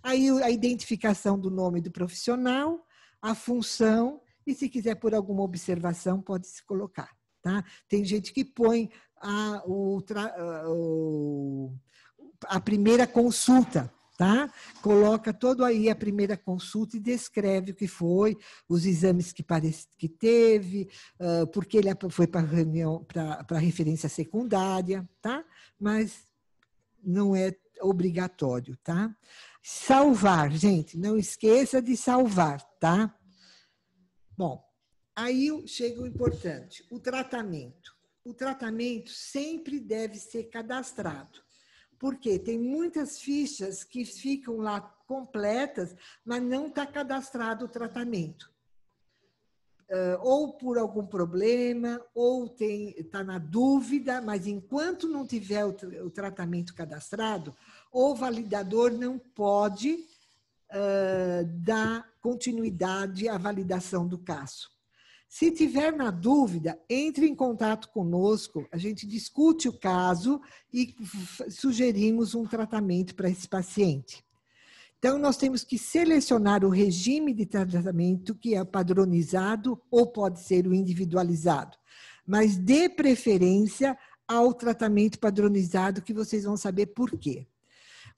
Aí a identificação do nome do profissional, a função e se quiser por alguma observação, pode se colocar. Tá? Tem gente que põe a, ah, o, a primeira consulta, tá? Coloca todo aí a primeira consulta e descreve o que foi, os exames que, parece, que teve, uh, porque ele foi para reunião para referência secundária, tá? Mas não é obrigatório, tá? Salvar, gente, não esqueça de salvar, tá? Bom, aí chega o importante, o tratamento. O tratamento sempre deve ser cadastrado, porque tem muitas fichas que ficam lá completas, mas não está cadastrado o tratamento. Uh, ou por algum problema, ou está na dúvida, mas enquanto não tiver o, o tratamento cadastrado, o validador não pode ah, da continuidade à validação do caso. Se tiver na dúvida, entre em contato conosco, a gente discute o caso e sugerimos um tratamento para esse paciente. Então, nós temos que selecionar o regime de tratamento que é padronizado ou pode ser o individualizado, mas dê preferência ao tratamento padronizado, que vocês vão saber por quê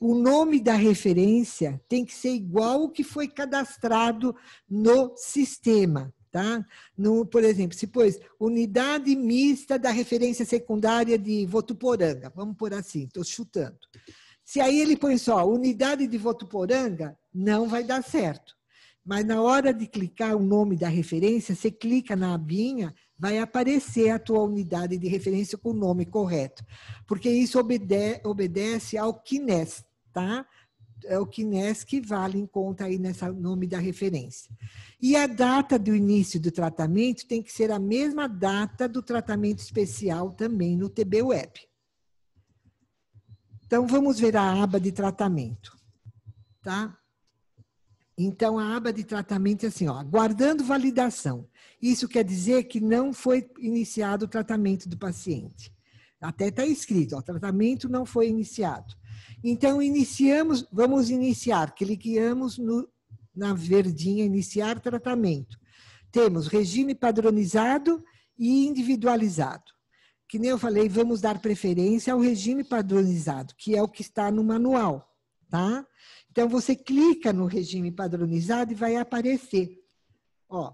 o nome da referência tem que ser igual ao que foi cadastrado no sistema. Tá? No, por exemplo, se pôs unidade mista da referência secundária de Votuporanga, vamos por assim, estou chutando. Se aí ele põe só unidade de Votuporanga, não vai dar certo. Mas na hora de clicar o nome da referência, você clica na abinha, vai aparecer a tua unidade de referência com o nome correto. Porque isso obede obedece ao KINES, tá? É o KINES que vale em conta aí nessa nome da referência. E a data do início do tratamento tem que ser a mesma data do tratamento especial também no TB Web. Então, vamos ver a aba de tratamento, tá? Então, a aba de tratamento é assim, ó, guardando validação. Isso quer dizer que não foi iniciado o tratamento do paciente. Até está escrito, ó, tratamento não foi iniciado. Então, iniciamos, vamos iniciar, cliqueamos no, na verdinha iniciar tratamento. Temos regime padronizado e individualizado. Que nem eu falei, vamos dar preferência ao regime padronizado, que é o que está no manual, tá? Então, você clica no regime padronizado e vai aparecer, ó,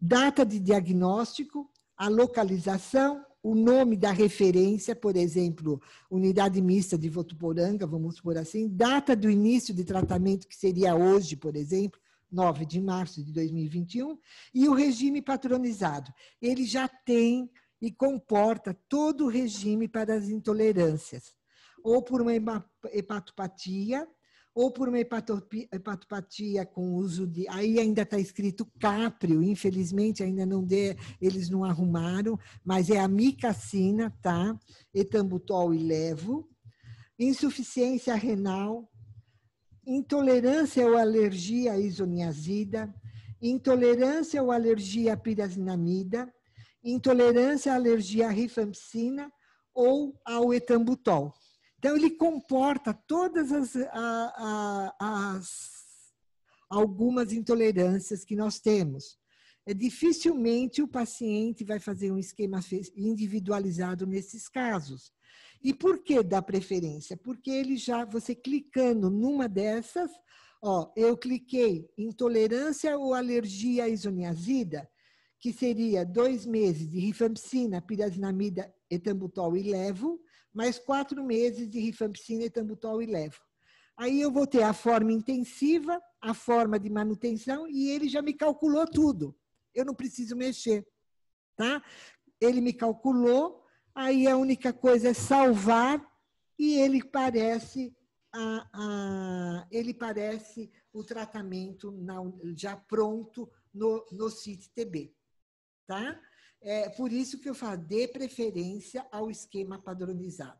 data de diagnóstico, a localização, o nome da referência, por exemplo, unidade mista de Votuporanga, vamos por assim, data do início de tratamento, que seria hoje, por exemplo, 9 de março de 2021, e o regime patronizado. Ele já tem e comporta todo o regime para as intolerâncias, ou por uma hepatopatia, ou por uma hepatopatia com uso de. Aí ainda está escrito caprio, infelizmente ainda não dê, eles não arrumaram, mas é a micacina, tá? Etambutol e levo. Insuficiência renal, intolerância ou alergia à isoniazida, intolerância ou alergia à pirazinamida, intolerância ou alergia à rifampicina ou ao etambutol. Então, ele comporta todas as, a, a, as algumas intolerâncias que nós temos. É, dificilmente o paciente vai fazer um esquema individualizado nesses casos. E por que dá preferência? Porque ele já, você clicando numa dessas, ó, eu cliquei intolerância ou alergia à isoniazida, que seria dois meses de rifampicina, pirazinamida, etambutol e levo, mais quatro meses de rifampicina e tambutol e levo. Aí eu vou ter a forma intensiva, a forma de manutenção e ele já me calculou tudo. Eu não preciso mexer, tá? Ele me calculou, aí a única coisa é salvar e ele parece a, a, ele parece o tratamento na, já pronto no, no CIT-TB, tá? É por isso que eu falo, dê preferência ao esquema padronizado.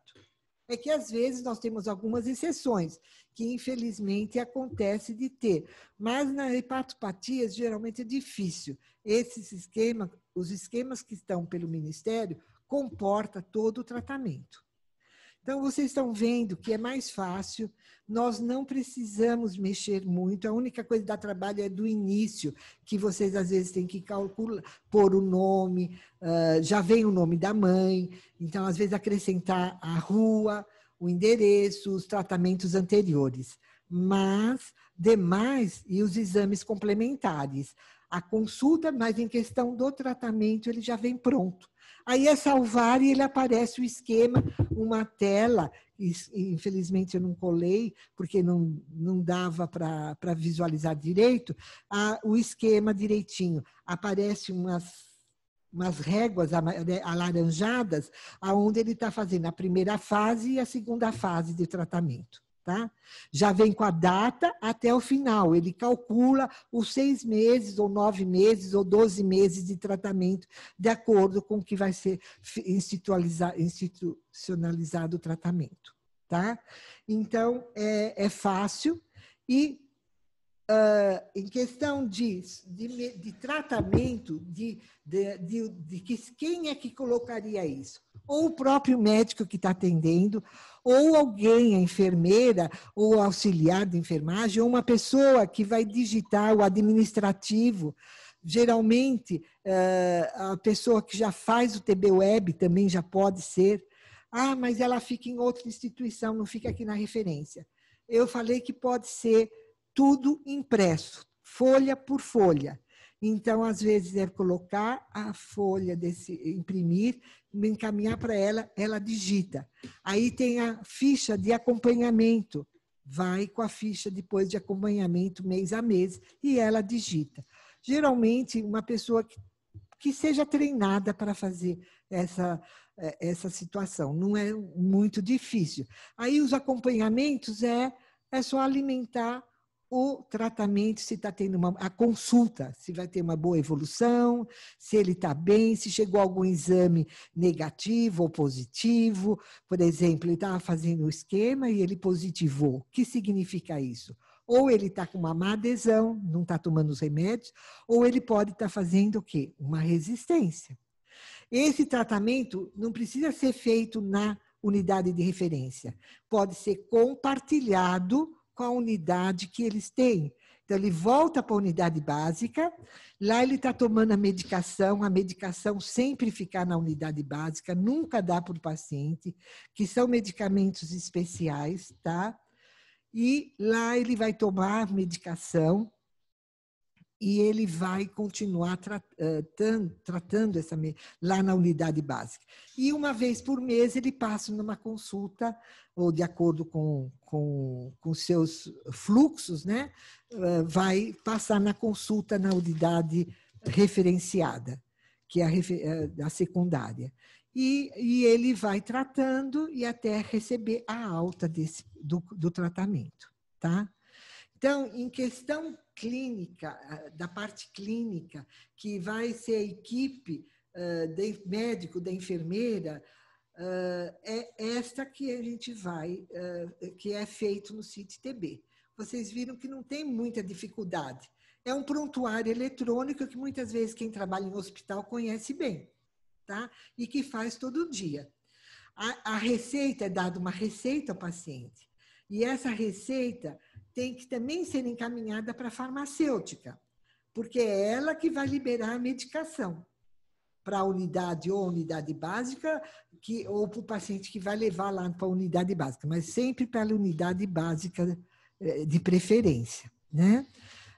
É que às vezes nós temos algumas exceções, que infelizmente acontece de ter, mas na hepatopatias geralmente é difícil. Esses esquemas, os esquemas que estão pelo Ministério, comporta todo o tratamento. Então, vocês estão vendo que é mais fácil, nós não precisamos mexer muito, a única coisa que trabalho é do início, que vocês às vezes têm que calcular, pôr o nome, ah, já vem o nome da mãe, então às vezes acrescentar a rua, o endereço, os tratamentos anteriores. Mas, demais, e os exames complementares. A consulta, mas em questão do tratamento, ele já vem pronto. Aí é salvar e ele aparece o esquema, uma tela. infelizmente eu não colei, porque não, não dava para visualizar direito, a, o esquema direitinho. Aparece umas umas réguas né, alaranjadas, aonde ele está fazendo a primeira fase e a segunda fase de tratamento. Tá? Já vem com a data até o final. Ele calcula os seis meses, ou nove meses, ou doze meses de tratamento, de acordo com o que vai ser institucionalizado o tratamento. Tá? Então, é, é fácil e Uh, em questão de, de, de tratamento, de, de, de, que, quem é que colocaria isso? Ou o próprio médico que está atendendo, ou alguém, a enfermeira, ou auxiliar de enfermagem, ou uma pessoa que vai digitar o administrativo. Geralmente, uh, a pessoa que já faz o TB Web também já pode ser. Ah, mas ela fica em outra instituição, não fica aqui na referência. Eu falei que pode ser tudo impresso, folha por folha. Então, às vezes, é colocar a folha desse, imprimir, encaminhar para ela, ela digita. Aí tem a ficha de acompanhamento. Vai com a ficha depois de acompanhamento mês a mês e ela digita. Geralmente, uma pessoa que, que seja treinada para fazer essa, essa situação, não é muito difícil. Aí, os acompanhamentos é, é só alimentar o tratamento, se está tendo uma, a consulta, se vai ter uma boa evolução, se ele está bem, se chegou algum exame negativo ou positivo. Por exemplo, ele estava fazendo o esquema e ele positivou. O que significa isso? Ou ele está com uma má adesão, não está tomando os remédios, ou ele pode estar tá fazendo o quê? Uma resistência. Esse tratamento não precisa ser feito na unidade de referência, pode ser compartilhado com a unidade que eles têm. Então, ele volta para a unidade básica, lá ele está tomando a medicação, a medicação sempre ficar na unidade básica, nunca dá para o paciente, que são medicamentos especiais, tá? E lá ele vai tomar medicação e ele vai continuar eh, tratando, essa lá na unidade básica. E uma vez por mês ele passa numa consulta, ou de acordo com, com, com seus fluxos, né? Eh, vai passar na consulta na unidade referenciada, que é a, eh, a secundária. E, e ele vai tratando e até receber a alta desse, do, do tratamento, tá? Então, em questão clínica, da parte clínica, que vai ser a equipe uh, de médico, da enfermeira, uh, é esta que a gente vai, uh, que é feito no CIT-TB. Vocês viram que não tem muita dificuldade. É um prontuário eletrônico que muitas vezes quem trabalha em hospital conhece bem, tá? E que faz todo dia. A, a receita é dada uma receita ao paciente. E essa receita tem que também ser encaminhada para a farmacêutica, porque é ela que vai liberar a medicação para a unidade ou unidade básica, que, ou para o paciente que vai levar lá para a unidade básica, mas sempre para a unidade básica eh, de preferência. Né?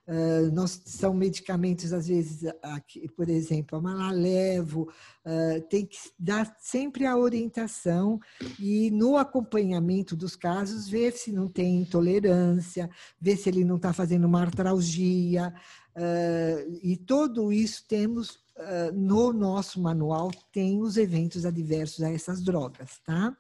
Ah, nós, são medicamentos, às vezes, aqui, por exemplo, a malalevo, ah, tem que dar sempre a orientação e no acompanhamento dos casos, ver se não tem intolerância, ver se ele não está fazendo uma artralgia, ah, e tudo isso temos no nosso manual, tem os eventos adversos a essas drogas, tá?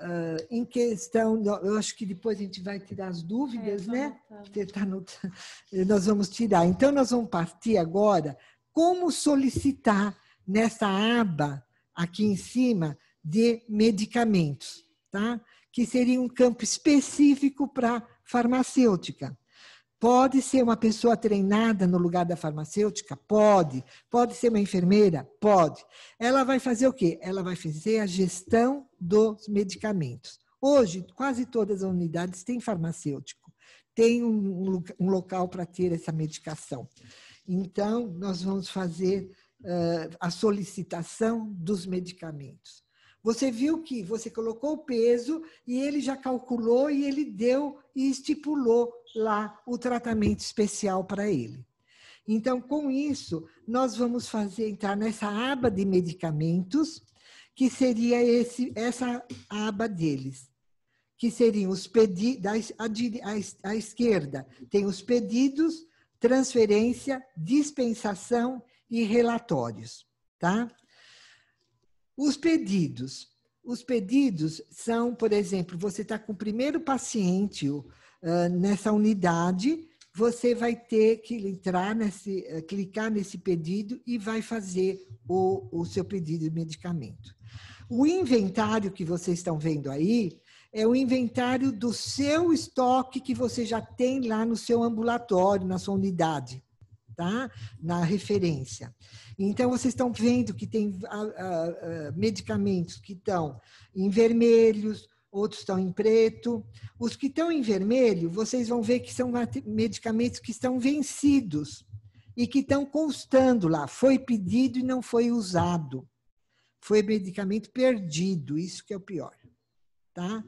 Uh, em questão, eu acho que depois a gente vai tirar as dúvidas, é, né? Porque tá no, [LAUGHS] nós vamos tirar. Então, nós vamos partir agora como solicitar nessa aba aqui em cima de medicamentos, tá? Que seria um campo específico para farmacêutica. Pode ser uma pessoa treinada no lugar da farmacêutica? Pode. Pode ser uma enfermeira? Pode. Ela vai fazer o quê? Ela vai fazer a gestão dos medicamentos. Hoje, quase todas as unidades têm farmacêutico, tem um, um local para ter essa medicação. Então, nós vamos fazer uh, a solicitação dos medicamentos. Você viu que você colocou o peso e ele já calculou e ele deu e estipulou lá o tratamento especial para ele. Então, com isso, nós vamos fazer entrar nessa aba de medicamentos, que seria esse, essa aba deles, que seriam os pedidos, à esquerda tem os pedidos, transferência, dispensação e relatórios, tá? Os pedidos. Os pedidos são, por exemplo, você está com o primeiro paciente, o nessa unidade, você vai ter que entrar nesse, clicar nesse pedido e vai fazer o, o seu pedido de medicamento. O inventário que vocês estão vendo aí é o inventário do seu estoque que você já tem lá no seu ambulatório, na sua unidade, tá? Na referência. Então, vocês estão vendo que tem uh, medicamentos que estão em vermelhos, outros estão em preto. Os que estão em vermelho, vocês vão ver que são medicamentos que estão vencidos e que estão constando lá. Foi pedido e não foi usado. Foi medicamento perdido, isso que é o pior. Tá?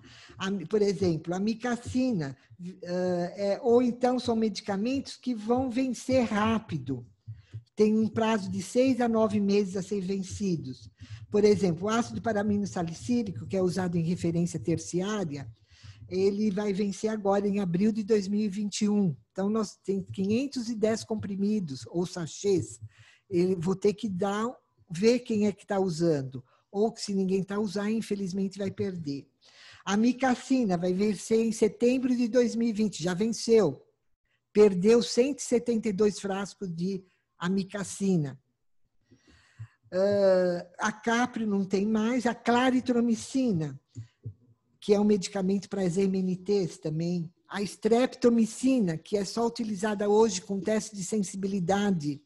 Por exemplo, a micacina, é, ou então são medicamentos que vão vencer rápido tem um prazo de seis a nove meses a ser vencidos. Por exemplo, o ácido paramino salicílico, que é usado em referência terciária, ele vai vencer agora em abril de 2021. Então, nós temos 510 comprimidos ou sachês. Eu vou ter que dar, ver quem é que está usando. Ou se ninguém está usando, infelizmente vai perder. A micacina vai vencer em setembro de 2020, já venceu. Perdeu 172 frascos de a micacina. Ah, a capri não tem mais, a claritromicina, que é um medicamento para as MNTs também, a streptomicina, que é só utilizada hoje com teste de sensibilidade,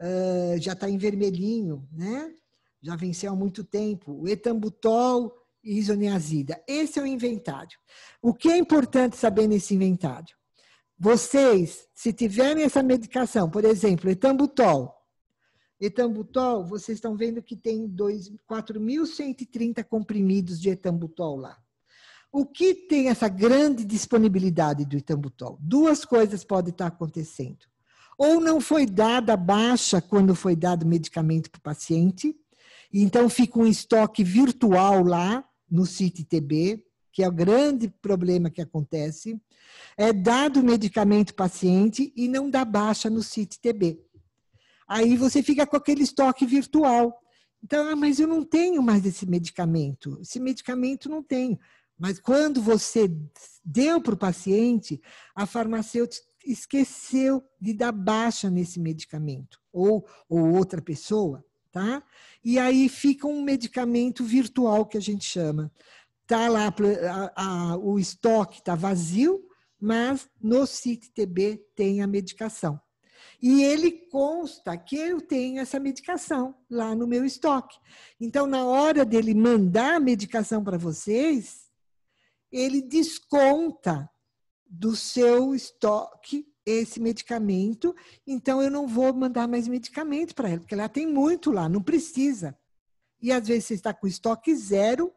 ah, já está em vermelhinho, né? já venceu há muito tempo, o etambutol e isoniazida. Esse é o inventário. O que é importante saber nesse inventário? Vocês, se tiverem essa medicação, por exemplo, etambutol, etambutol, vocês estão vendo que tem 4.130 comprimidos de etambutol lá. O que tem essa grande disponibilidade do etambutol? Duas coisas podem estar acontecendo. Ou não foi dada baixa quando foi dado medicamento para o paciente, então fica um estoque virtual lá no site tb que é o grande problema que acontece, é dado o medicamento paciente e não dá baixa no CIT-TB. Aí você fica com aquele estoque virtual. Então, ah, mas eu não tenho mais esse medicamento. Esse medicamento não tenho. Mas quando você deu para o paciente, a farmacêutica esqueceu de dar baixa nesse medicamento ou, ou outra pessoa, tá? E aí fica um medicamento virtual que a gente chama. Tá lá a, a, o estoque está vazio, mas no CIT-TB tem a medicação. E ele consta que eu tenho essa medicação lá no meu estoque. Então, na hora dele mandar a medicação para vocês, ele desconta do seu estoque esse medicamento, então eu não vou mandar mais medicamento para ela, porque ela tem muito lá, não precisa. E às vezes você está com estoque zero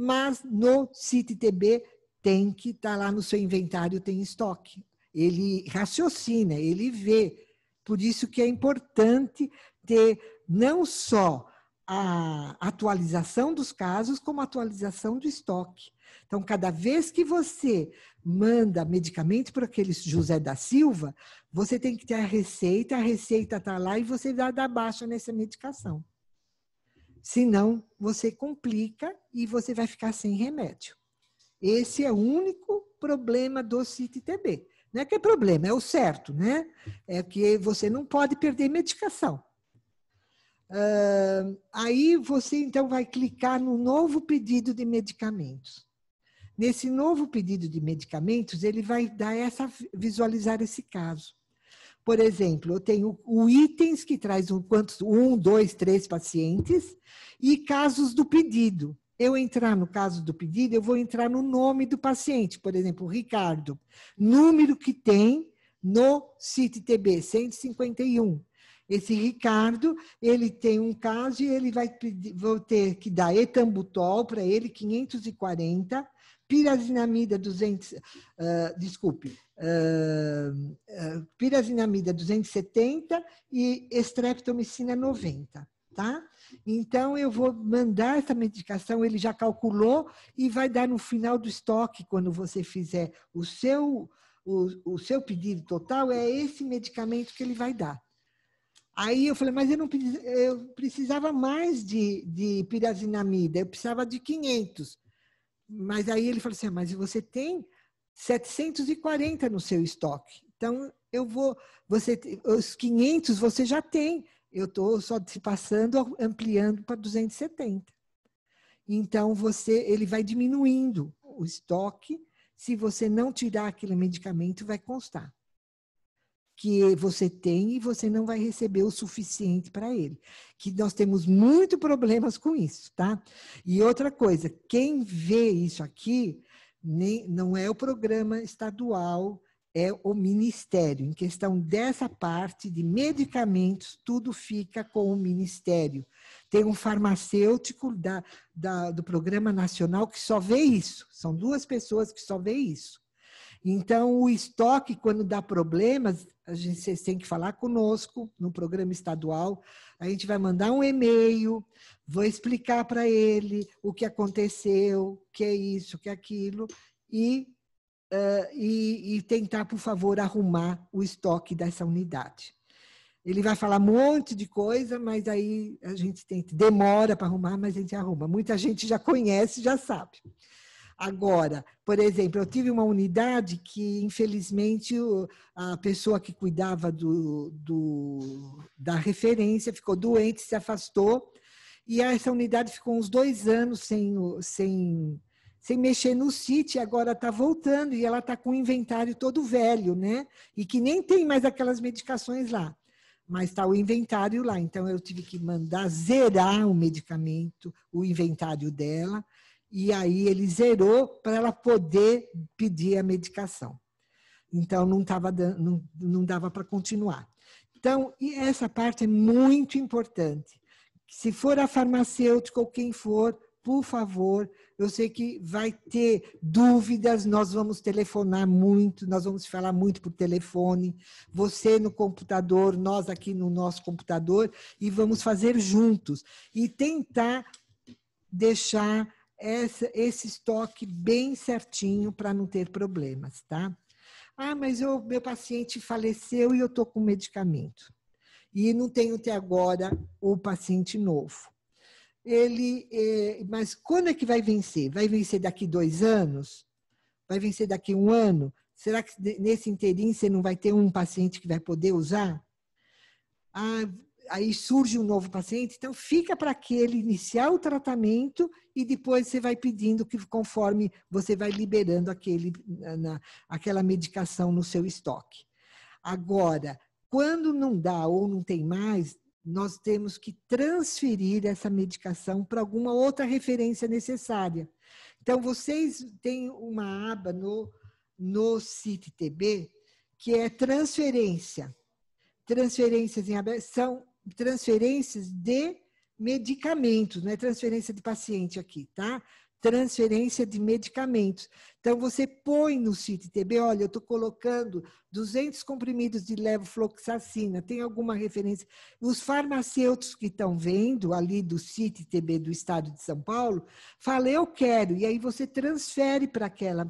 mas no CityTB tem que estar tá lá no seu inventário, tem estoque. Ele raciocina, ele vê. Por isso que é importante ter não só a atualização dos casos, como a atualização do estoque. Então, cada vez que você manda medicamento para aquele José da Silva, você tem que ter a receita, a receita está lá e você vai dar baixa nessa medicação. Senão, você complica e você vai ficar sem remédio. Esse é o único problema do CIT-TB. Não é que é problema, é o certo, né? É que você não pode perder medicação. Uh, aí você então vai clicar no novo pedido de medicamentos. Nesse novo pedido de medicamentos, ele vai dar essa visualizar esse caso. Por exemplo, eu tenho o itens que traz um, quantos, um, dois, três pacientes e casos do pedido. Eu entrar no caso do pedido, eu vou entrar no nome do paciente, por exemplo, Ricardo, número que tem no CIT-TB 151. Esse Ricardo, ele tem um caso e ele vai pedir, vou ter que dar etambutol para ele, 540, pirazinamida 200, uh, ah, desculpe, uh, uh, pirazinamida 270 e estreptomicina 90, tá? Então eu vou mandar essa medicação, ele já calculou e vai dar no final do estoque quando você fizer o seu o, o seu pedido total é esse medicamento que ele vai dar. Aí eu falei, mas eu não eu precisava mais de, de pirazinamida, eu precisava de 500. Mas aí ele falou assim: ah, mas você tem 740 no seu estoque. Então eu vou, você os 500 você já tem. Eu estou só se passando, ampliando para 270. Então você, ele vai diminuindo o estoque. Se você não tirar aquele medicamento, vai constar que você tem e você não vai receber o suficiente para ele. Que nós temos muito problemas com isso, tá? E outra coisa, quem vê isso aqui nem, não é o programa estadual, é o Ministério. Em questão dessa parte de medicamentos, tudo fica com o Ministério. Tem um farmacêutico da, da, do Programa Nacional que só vê isso. São duas pessoas que só vê isso. Então, o estoque, quando dá problemas, a gente, vocês têm que falar conosco no programa estadual. A gente vai mandar um e-mail, vou explicar para ele o que aconteceu, o que é isso, o que é aquilo, e, uh, e, e tentar, por favor, arrumar o estoque dessa unidade. Ele vai falar um monte de coisa, mas aí a gente tenta, demora para arrumar, mas a gente arruma. Muita gente já conhece, já sabe. Agora, por exemplo, eu tive uma unidade que, infelizmente, a pessoa que cuidava do, do, da referência ficou doente, se afastou, e essa unidade ficou uns dois anos sem, sem, sem mexer no sítio, agora está voltando e ela está com o inventário todo velho, né? E que nem tem mais aquelas medicações lá mas está o inventário lá. Então, eu tive que mandar zerar o medicamento, o inventário dela e aí ele zerou para ela poder pedir a medicação. Então não, tava, não, não dava para continuar. Então, essa parte é muito importante. Se for a farmacêutica ou quem for, por favor, eu sei que vai ter dúvidas, nós vamos telefonar muito, nós vamos falar muito por telefone, você no computador, nós aqui no nosso computador, e vamos fazer juntos e tentar deixar essa, esse estoque bem certinho para não ter problemas, tá? Ah, mas o meu paciente faleceu e eu estou com medicamento. E não tenho até agora o paciente novo. Ele, é, mas quando é que vai vencer? Vai vencer daqui dois anos? Vai vencer daqui um ano? Será que nesse inteirinho você não vai ter um paciente que vai poder usar? Ah, aí surge um novo paciente, então fica para aquele iniciar o tratamento e depois você vai pedindo que conforme você vai liberando aquele, na, aquela medicação no seu estoque. Agora, quando não dá ou não tem mais, nós temos que transferir essa medicação para alguma outra referência necessária. Então, vocês têm uma aba no, no CITTB que é transferência transferências em aberto são transferências de medicamentos, não é transferência de paciente aqui, tá? Transferência de medicamentos. Então, você põe no CITTB, olha, eu estou colocando 200 comprimidos de levofloxacina, tem alguma referência? Os farmacêuticos que estão vendo ali do CITTB do estado de São Paulo, falei eu quero, e aí você transfere para aquela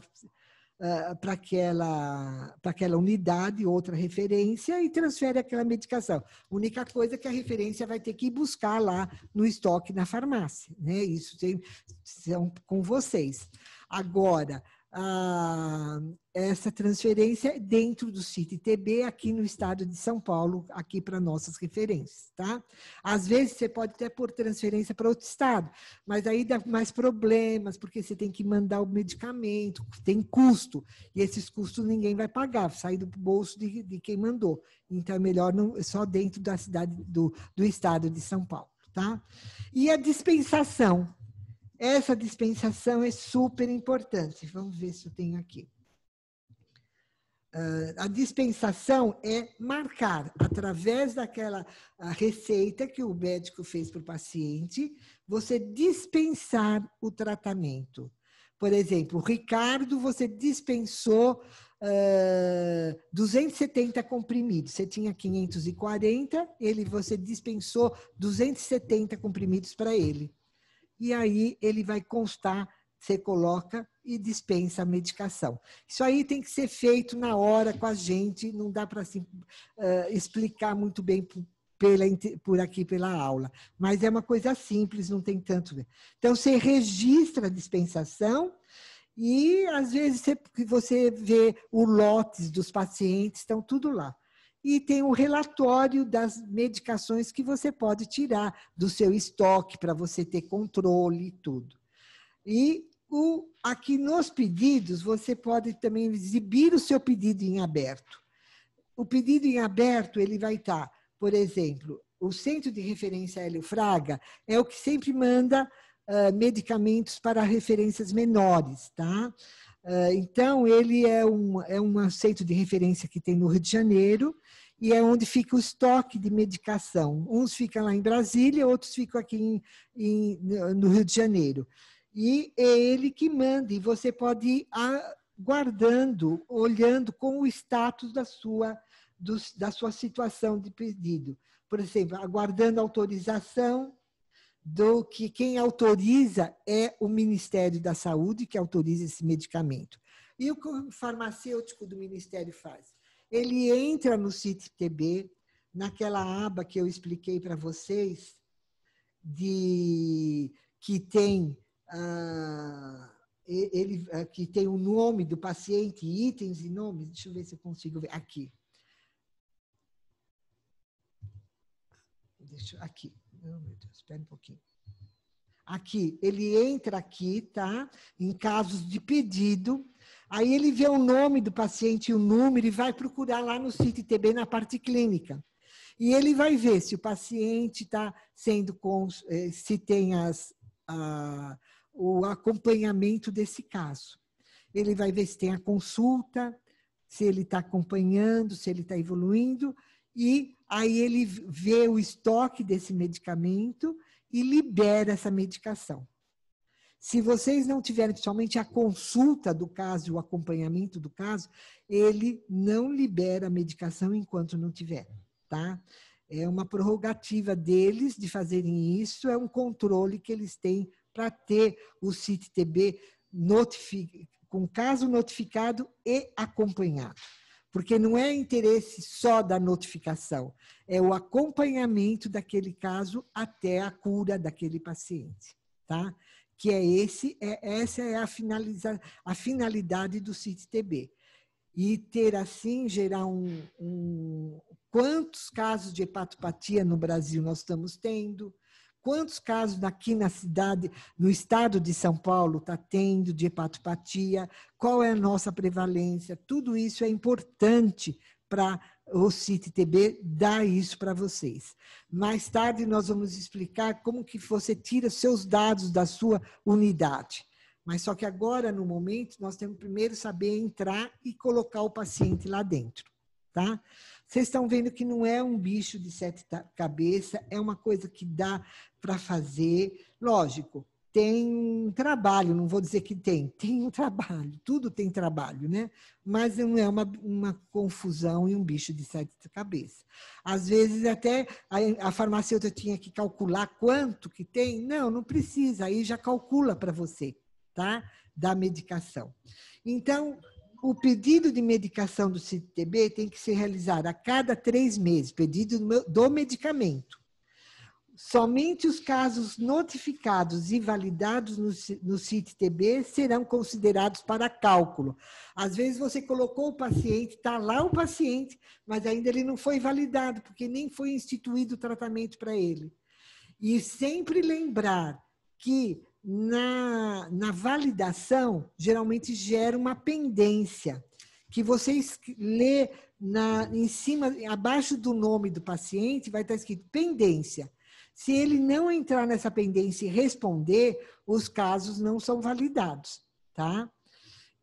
ah, para aquela, para aquela unidade, outra referência, e transfere aquela medicação. A única coisa é que a referência vai ter que ir buscar lá no estoque na farmácia. Né? Isso tem, são com vocês. Agora, ah, essa transferência dentro do sítio TB aqui no estado de São Paulo, aqui para nossas referências, tá? Às vezes você pode até pôr transferência para outro estado, mas aí dá mais problemas, porque você tem que mandar o medicamento, tem custo, e esses custos ninguém vai pagar, sair do bolso de, de quem mandou. Então é melhor não, é só dentro da cidade do, do estado de São Paulo, tá? E a dispensação, essa dispensação é super importante. Vamos ver se eu tenho aqui. Uh, a dispensação é marcar através daquela receita que o médico fez para o paciente, você dispensar o tratamento. Por exemplo, o Ricardo, você dispensou uh, ah, 270 comprimidos. Você tinha 540, ele você dispensou 270 comprimidos para ele e aí ele vai constar, você coloca e dispensa a medicação. Isso aí tem que ser feito na hora com a gente, não dá para assim, uh, eh, explicar muito bem por, pela, por aqui pela aula, mas é uma coisa simples, não tem tanto. Então, você registra a dispensação. E às vezes você, você vê o lotes dos pacientes, estão tudo lá e tem um relatório das medicações que você pode tirar do seu estoque para você ter controle e tudo. E o, aqui nos pedidos, você pode também exibir o seu pedido em aberto. O pedido em aberto, ele vai estar, tá, por exemplo, o centro de referência Hélio Fraga é o que sempre manda uh, medicamentos para referências menores, tá? Ah, então, ele é um, é um centro de referência que tem no Rio de Janeiro e é onde fica o estoque de medicação. Uns ficam lá em Brasília, outros ficam aqui em, em, no Rio de Janeiro. E é ele que manda, e você pode ir guardando, olhando com o status da sua, do, da sua situação de pedido. Por exemplo, aguardando autorização, do que quem autoriza é o Ministério da Saúde, que autoriza esse medicamento. E o que o farmacêutico do Ministério faz? Ele entra no CITB, naquela aba que eu expliquei para vocês, de que tem ah, ele ah, que tem o nome do paciente, itens e nomes. Deixa eu ver se eu consigo ver aqui. Deixa aqui meu Deus, espera um pouquinho. Aqui, ele entra aqui, tá? Em casos de pedido. Aí ele vê o nome do paciente, e o número, e vai procurar lá no sítio na parte clínica. E ele vai ver se o paciente está sendo, com eh, se tem as, a... o acompanhamento desse caso. Ele vai ver se tem a consulta, se ele está acompanhando, se ele está evoluindo, e aí ele vê o estoque desse medicamento e libera essa medicação. Se vocês não tiverem, principalmente, a consulta do caso, o acompanhamento do caso, ele não libera a medicação enquanto não tiver, tá? É uma prerrogativa deles de fazerem isso, é um controle que eles têm para ter o CIT-TB com caso notificado e acompanhado porque não é interesse só da notificação, é o acompanhamento daquele caso até a cura daquele paciente, tá? Que é esse, é, essa é a, finaliza, a finalidade do CIT-TB. E ter assim, gerar um, um... Quantos casos de hepatopatia no Brasil nós estamos tendo? Quantos casos aqui na cidade, no estado de São Paulo, está tendo de hepatopatia? Qual é a nossa prevalência? Tudo isso é importante para o CITTB dar isso para vocês. Mais tarde nós vamos explicar como que você tira seus dados da sua unidade. Mas só que agora, no momento, nós temos primeiro saber entrar e colocar o paciente lá dentro, tá? Vocês estão vendo que não é um bicho de sete cabeças, é uma coisa que dá para fazer. Lógico, tem um trabalho, não vou dizer que tem, [LAUGHS] tem um trabalho, tudo tem trabalho, né? Mas não é uma, uma confusão e um bicho de sete cabeças. Às vezes até a, a farmacêutica tinha que calcular quanto que tem. Não, não precisa, aí já calcula para você, tá? Da medicação. Então, o pedido de medicação do CITB tem que ser realizado a cada três meses, pedido do medicamento. Somente os casos notificados e validados no, no CIT-TB serão considerados para cálculo. Às vezes você colocou o paciente, está lá o paciente, mas ainda ele não foi validado, porque nem foi instituído o tratamento para ele. E sempre lembrar que na, na validação, geralmente gera uma pendência, que você lê na, em cima, abaixo do nome do paciente, vai estar escrito pendência. Se ele não entrar nessa pendência e responder, os casos não são validados, tá?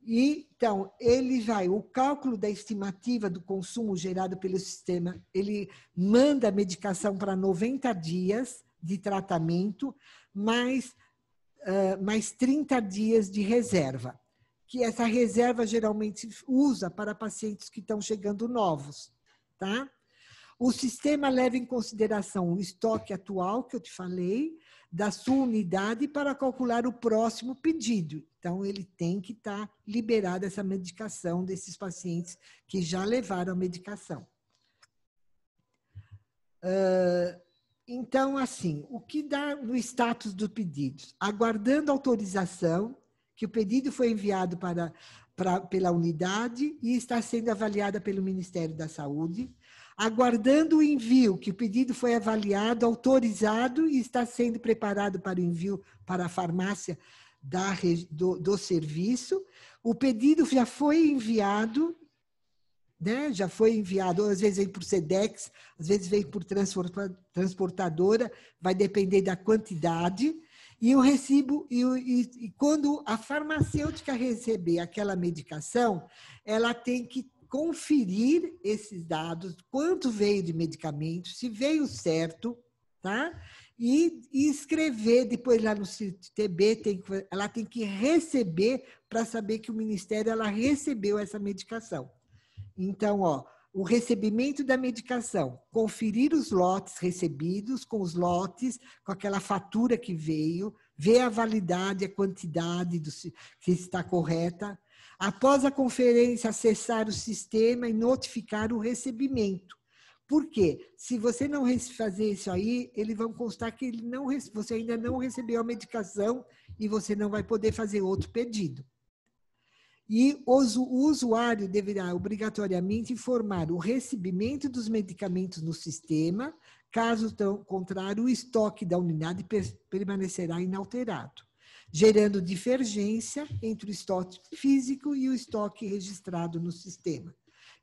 E, então, ele vai, o cálculo da estimativa do consumo gerado pelo sistema, ele manda a medicação para 90 dias de tratamento, mais, uh, mais 30 dias de reserva, que essa reserva geralmente usa para pacientes que estão chegando novos, tá? O sistema leva em consideração o estoque atual, que eu te falei, da sua unidade para calcular o próximo pedido. Então, ele tem que estar tá essa medicação desses pacientes que já levaram a medicação. Uh, então, assim, o que dá no status do pedido? Aguardando autorização, que o pedido foi enviado para, pela unidade e está sendo avaliada pelo Ministério da Saúde aguardando o envio, que o pedido foi avaliado, autorizado e está sendo preparado para o envio para a farmácia da, do, do serviço. O pedido já foi enviado né? Já foi enviado, às vezes vem por SEDEX, às vezes vem por transportadora, vai depender da quantidade. E o recibo, e, e, e, quando a farmacêutica receber aquela medicação, ela tem que conferir esses dados, quanto veio de medicamento, se veio certo, tá? E, e escrever depois lá no CTB, tem, ela tem que receber para saber que o Ministério ela recebeu essa medicação. Então, ó, o recebimento da medicação, conferir os lotes recebidos com os lotes, com aquela fatura que veio, ver a validade, a quantidade do, se está correta, após a conferência acessar o sistema e notificar o recebimento. Por quê? Se você não fazer isso aí, eles vão constar que ele não, você ainda não recebeu a medicação e você não vai poder fazer outro pedido. E o usuário deverá obrigatoriamente informar o recebimento dos medicamentos no sistema, caso contrário, o estoque da unidade permanecerá inalterado gerando divergência entre o estoque físico e o estoque registrado no sistema.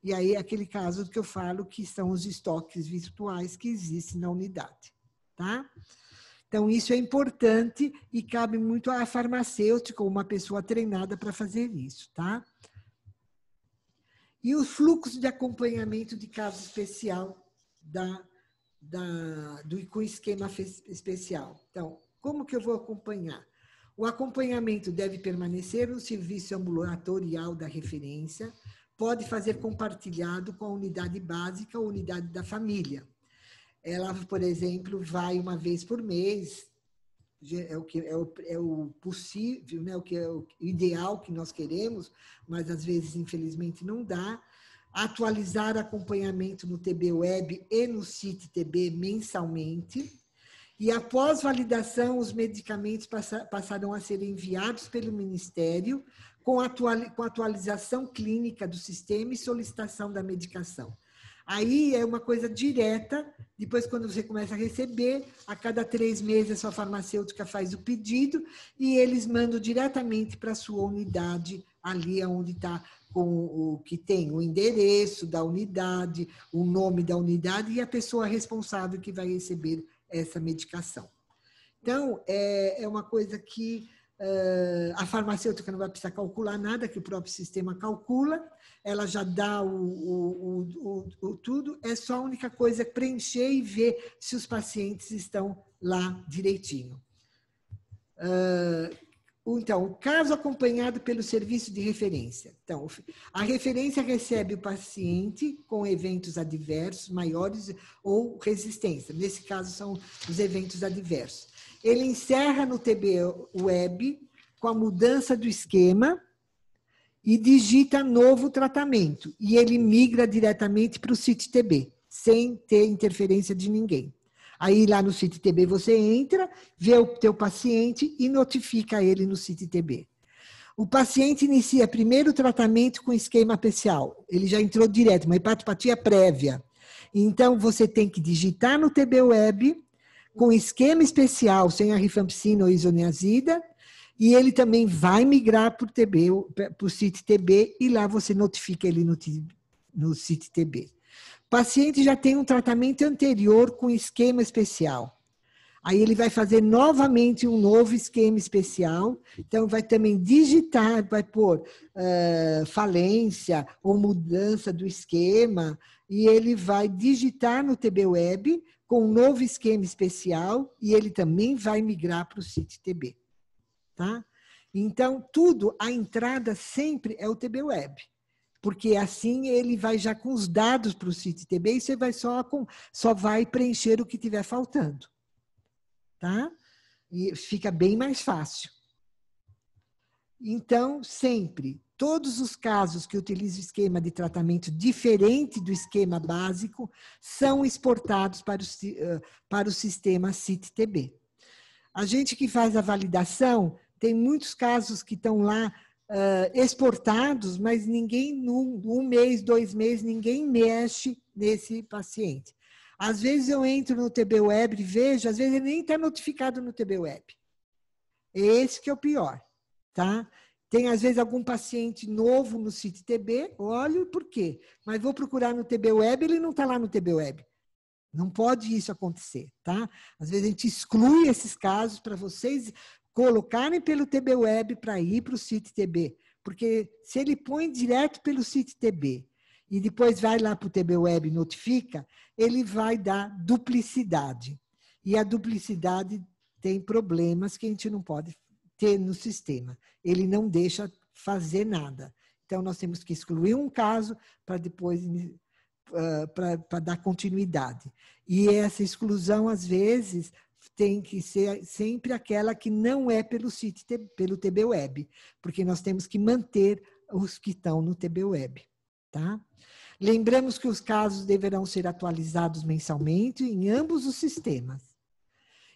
E aí é aquele caso que eu falo que são os estoques virtuais que existem na unidade, tá? Então isso é importante e cabe muito à farmacêutica ou uma pessoa treinada para fazer isso, tá? E os fluxos de acompanhamento de caso especial da, da do com esquema especial. Então, como que eu vou acompanhar? O acompanhamento deve permanecer no serviço ambulatorial da referência, pode fazer compartilhado com a unidade básica ou unidade da família. Ela, por exemplo, vai uma vez por mês, é o que é o, é o possível, né? o que é o ideal que nós queremos, mas às vezes infelizmente não dá. Atualizar acompanhamento no TB Web e no CIT TB mensalmente e após validação, os medicamentos passarão a ser enviados pelo Ministério com, atualização clínica do sistema e solicitação da medicação. Aí é uma coisa direta, depois quando você começa a receber, a cada três meses a sua farmacêutica faz o pedido e eles mandam diretamente para a sua unidade, ali é onde está com o que tem o endereço da unidade, o nome da unidade e a pessoa responsável que vai receber essa medicação. Então, é, é uma coisa que uh, a farmacêutica não vai precisar calcular nada, que o próprio sistema calcula, ela já dá o, o, o, o tudo, é só a única coisa é preencher e ver se os pacientes estão lá direitinho. Uh, então, o caso acompanhado pelo serviço de referência. Então, a referência recebe o paciente com eventos adversos maiores ou resistência. Nesse caso, são os eventos adversos. Ele encerra no TB Web com a mudança do esquema e digita novo tratamento. E ele migra diretamente para o CIT-TB, sem ter interferência de ninguém. Aí lá no CITTB você entra, vê o teu paciente e notifica ele no CITTB. O paciente inicia primeiro o tratamento com esquema especial. Ele já entrou direto, uma hepatopatia é prévia. Então, você tem que digitar no TB Web, com esquema especial, sem a rifampicina ou isoniazida, e ele também vai migrar para o CIT-TB, e lá você notifica ele no, no CIT-TB paciente já tem um tratamento anterior com esquema especial. Aí ele vai fazer novamente um novo esquema especial. Então, vai também digitar, vai pôr uh, falência ou mudança do esquema. E ele vai digitar no TB Web com um novo esquema especial. E ele também vai migrar para o site tb Tá? Então, tudo, a entrada sempre é o TB Web porque assim ele vai já com os dados para o CITTB e você vai só, com, só vai preencher o que tiver faltando. Tá? E fica bem mais fácil. Então, sempre, todos os casos que utilizam esquema de tratamento diferente do esquema básico são exportados para o, para o sistema CITTB. A gente que faz a validação tem muitos casos que estão lá uh, exportados, mas ninguém, num um mês, dois meses, ninguém mexe nesse paciente. Às vezes eu entro no TB Web e vejo, às vezes ele nem está notificado no TB Web. Esse que é o pior, tá? Tem, às vezes, algum paciente novo no CIT-TB, olho por quê. Mas vou procurar no TB Web, ele não está lá no TB Web. Não pode isso acontecer, tá? Às vezes a gente exclui esses casos para vocês colocarem pelo TB Web para ir para o site TB. Porque se ele põe direto pelo sítio TB e depois vai lá para o TB Web e notifica, ele vai dar duplicidade. E a duplicidade tem problemas que a gente não pode ter no sistema. Ele não deixa fazer nada. Então, nós temos que excluir um caso para depois eh, para dar continuidade. E essa exclusão, às vezes, tem que ser sempre aquela que não é pelo site, pelo TB Web, porque nós temos que manter os que estão no TB Web, tá? Lembramos que os casos deverão ser atualizados mensalmente em ambos os sistemas.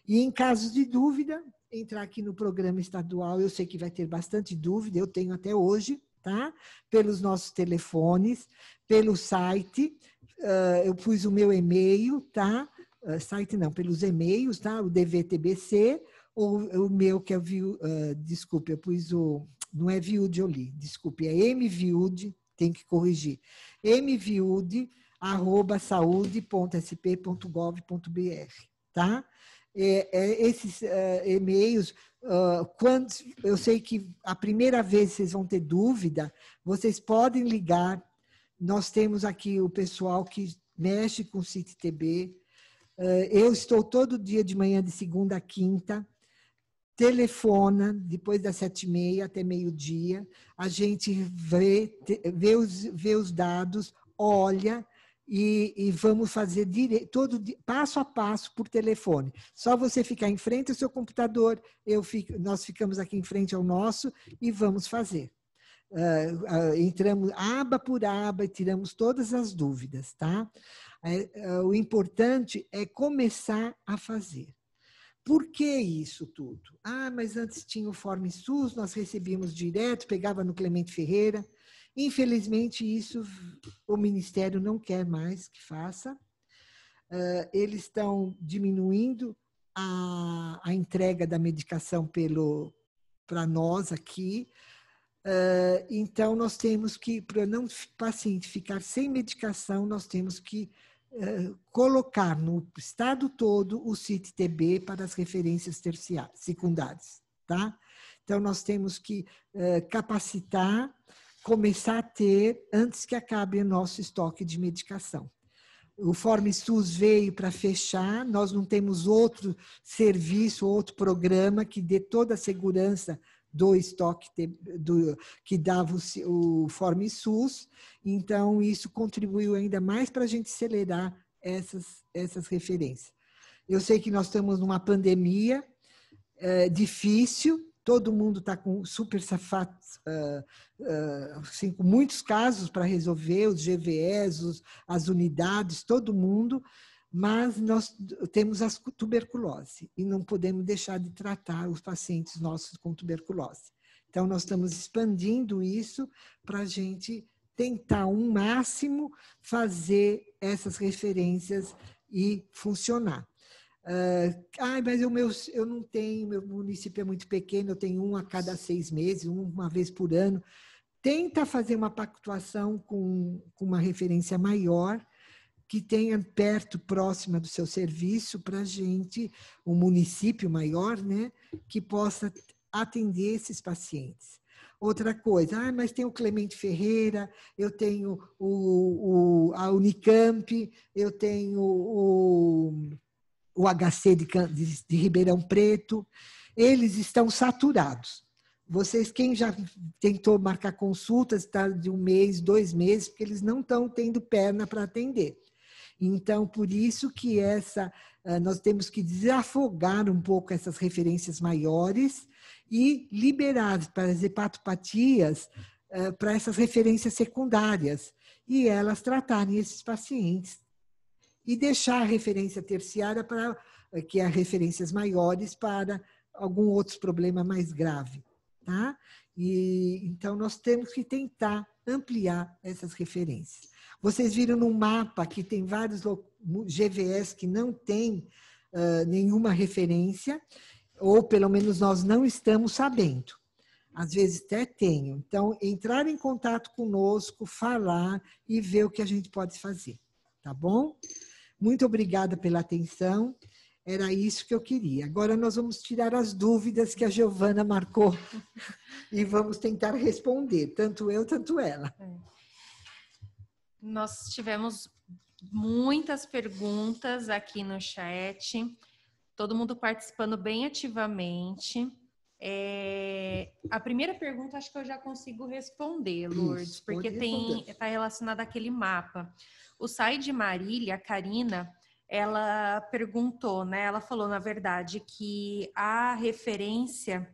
E em casos de dúvida, entrar aqui no programa estadual, eu sei que vai ter bastante dúvida, eu tenho até hoje, tá? Pelos nossos telefones, pelo site, uh, eu pus o meu e-mail, tá? Eh, site não, pelos e-mails, tá? O DVTBC ou o meu que é View, uh, desculpe, eu pus o não é Viude li, desculpe, é mviude, tem que corrigir. mviude arroba saúde.sp.gov.br, tá? É, é, esses uh, e-mails, uh, quando eu sei que a primeira vez vocês vão ter dúvida, vocês podem ligar. Nós temos aqui o pessoal que mexe com CITTB, eh, eu estou todo dia de manhã, de segunda a quinta, telefona depois das sete e meia até meio-dia, a gente vê, vê, os, vê os dados, olha e, e vamos fazer dire... todo passo a passo por telefone. Só você ficar em frente ao seu computador, eu fico, nós ficamos aqui em frente ao nosso e vamos fazer. Uh, uh, entramos aba por aba e tiramos todas as dúvidas, tá? É, é, o importante é começar a fazer. Por que isso tudo? Ah, mas antes tinha o Form SUS, nós recebíamos direto, pegava no Clemente Ferreira. Infelizmente, isso o Ministério não quer mais que faça. É, eles estão diminuindo a, a entrega da medicação pelo para nós aqui. então, nós temos que, para não o paciente ficar sem medicação, nós temos que eh, colocar no estado todo o CIT-TB para as referências terciárias, secundárias, tá? Então, nós temos que uh, capacitar, começar a ter antes que acabe o nosso estoque de medicação. O SUS veio para fechar, nós não temos outro serviço, outro programa que dê toda a segurança do estoque do, que dava o, o Forme SUS. Então, isso contribuiu ainda mais para a gente acelerar essas, essas referências. Eu sei que nós estamos numa pandemia é, difícil, todo mundo está com super safato, uh, ah, uh, ah, assim, com muitos casos para resolver, os GVEs, os, as unidades, todo mundo mas nós temos a tuberculose e não podemos deixar de tratar os pacientes nossos com tuberculose. Então, nós estamos expandindo isso para a gente tentar, um máximo, fazer essas referências e funcionar. Uh, ah, mas eu, meu, eu não tenho, meu município é muito pequeno, eu tenho um a cada seis meses, uma vez por ano. Tenta fazer uma pactuação com, com uma referência maior que tenha perto, próxima do seu serviço, para gente, um município maior, né, que possa atender esses pacientes. Outra coisa, ah, mas tem o Clemente Ferreira, eu tenho o, o a Unicamp, eu tenho o, o HC de, de, de Ribeirão Preto, eles estão saturados. Vocês, quem já tentou marcar consultas, está de um mês, dois meses, porque eles não estão tendo perna para atender. Então, por isso que essa eh, nós temos que desafogar um pouco essas referências maiores e liberar para as hepatopatias eh, para essas referências secundárias e elas tratarem esses pacientes e deixar a referência terciária para eh, que é referências maiores para algum outro problema mais grave, tá? E então nós temos que tentar ampliar essas referências. Vocês viram no mapa que tem vários GVS que não tem uh, nenhuma referência, ou pelo menos nós não estamos sabendo. Às vezes até tenho. Então, entrar em contato conosco, falar e ver o que a gente pode fazer, tá bom? Muito obrigada pela atenção. Era isso que eu queria. Agora nós vamos tirar as dúvidas que a Giovana marcou [LAUGHS] e vamos tentar responder, tanto eu, tanto ela. É. Nós tivemos muitas perguntas aqui no chat, todo mundo participando bem ativamente. É, a primeira pergunta acho que eu já consigo responder, Lourdes, Isso, porque tem está relacionada àquele mapa. O Sai de Marília, a Karina, ela perguntou, né? Ela falou, na verdade, que a referência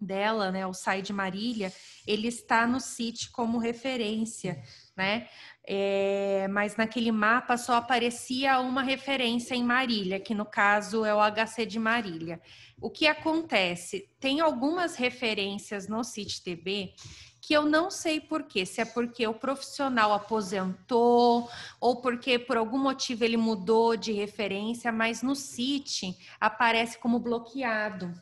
dela, né, o Sai de Marília, ele está no site como referência, né? É, mas naquele mapa só aparecia uma referência em Marília, que no caso é o HC de Marília. O que acontece? Tem algumas referências no CityTB que eu não sei por quê. se é porque o profissional aposentou ou porque por algum motivo ele mudou de referência, mas no CIT aparece como bloqueado.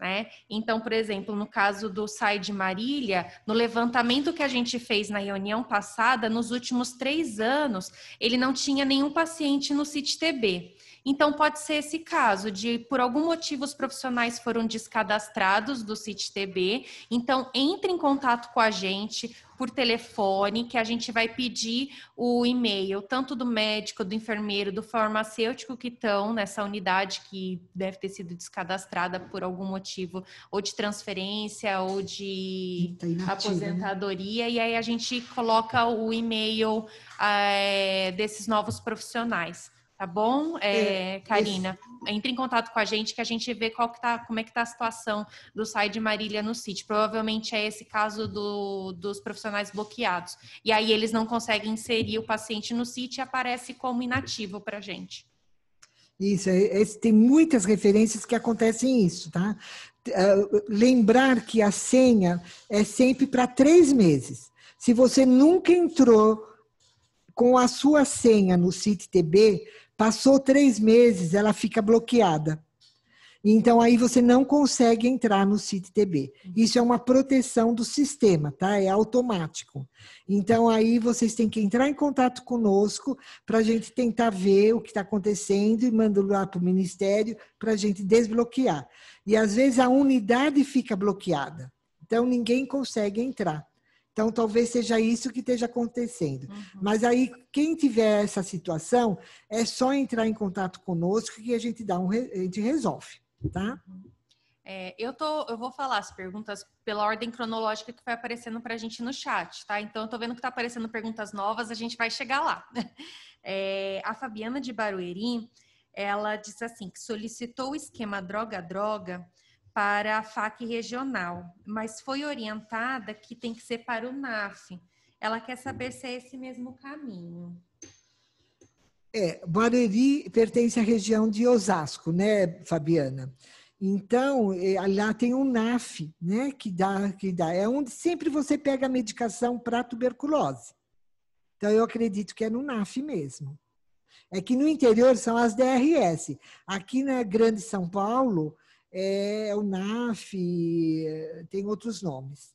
Né? Então, por exemplo, no caso do SAI de Marília, no levantamento que a gente fez na reunião passada, nos últimos três anos, ele não tinha nenhum paciente no CIT-TB. Então, pode ser esse caso de, por algum motivo, os profissionais foram descadastrados do CITTB. Então, entre em contato com a gente por telefone, que a gente vai pedir o e-mail, tanto do médico, do enfermeiro, do farmacêutico que estão nessa unidade que deve ter sido descadastrada por algum motivo, ou de transferência, ou de Eita, tá né? aposentadoria. E aí a gente coloca o e-mail é, desses novos profissionais. Tá bom, é, é, Karina? Isso. Entre em contato com a gente que a gente vê qual que tá, como é que está a situação do SAI de Marília no sítio. Provavelmente é esse caso do, dos profissionais bloqueados. E aí eles não conseguem inserir o paciente no sítio e aparece como inativo para a gente. Isso, é, é tem muitas referências que acontecem isso, tá? É, lembrar que a senha é sempre para três meses. Se você nunca entrou com a sua senha no CITTB, Passou três meses, ela fica bloqueada. Então, aí você não consegue entrar no CITTB. Isso é uma proteção do sistema, tá? É automático. Então, aí vocês têm que entrar em contato conosco para a gente tentar ver o que está acontecendo e mandar lá para o Ministério para a gente desbloquear. E às vezes a unidade fica bloqueada. Então, ninguém consegue entrar. Então, talvez seja isso que esteja acontecendo. Uhum. Mas aí, quem tiver essa situação, é só entrar em contato conosco que a gente dá um, a gente resolve, tá? Uhum. É, eu, tô, eu vou falar as perguntas pela ordem cronológica que vai aparecendo para a gente no chat, tá? Então, eu tô vendo que tá aparecendo perguntas novas, a gente vai chegar lá. [LAUGHS] É, a Fabiana de Barueri, ela disse assim, que solicitou o esquema droga-droga para a FAC regional, mas foi orientada que tem que ser para o NAF. Ela quer saber se é esse mesmo caminho. É, Barueri pertence à região de Osasco, né, Fabiana? Então, é, lá tem um NAF, né, que dá, que dá. É onde sempre você pega a medicação para tuberculose. Então, eu acredito que é no NAF mesmo. É que no interior são as DRS. Aqui na Grande São Paulo, é, é o NAF, tem outros nomes.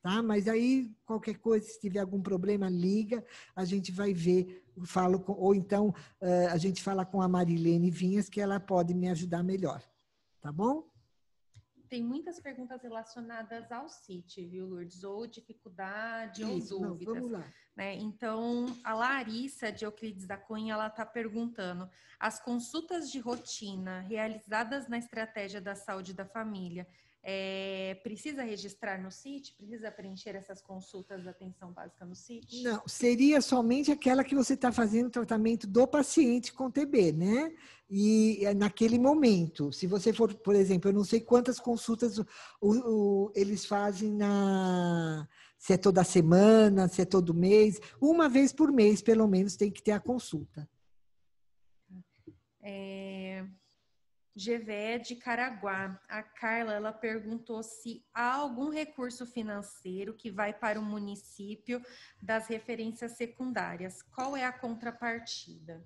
Tá? Mas aí, qualquer coisa, se tiver algum problema, liga, a gente vai ver, falo com, ou então eh, a gente fala com a Marilene Vinhas, que ela pode me ajudar melhor. Tá bom? Tem muitas perguntas relacionadas ao CIT, viu, Lourdes? Ou dificuldade, Isso, ou dúvidas. Não, vamos lá. Né? Então, a Larissa de Euclides da Cunha, ela está perguntando: as consultas de rotina realizadas na estratégia da saúde da família é, precisa registrar no CIT? Precisa preencher essas consultas da atenção básica no CIT? Não, seria somente aquela que você está fazendo o tratamento do paciente com TB, né? E eh, naquele momento, se você for, por exemplo, eu não sei quantas consultas o, o, eles fazem na. Se é toda semana, se é todo mês, uma vez por mês, pelo menos, tem que ter a consulta. É, GVE de Caraguá. A Carla ela perguntou se há algum recurso financeiro que vai para o município das referências secundárias. Qual é a contrapartida?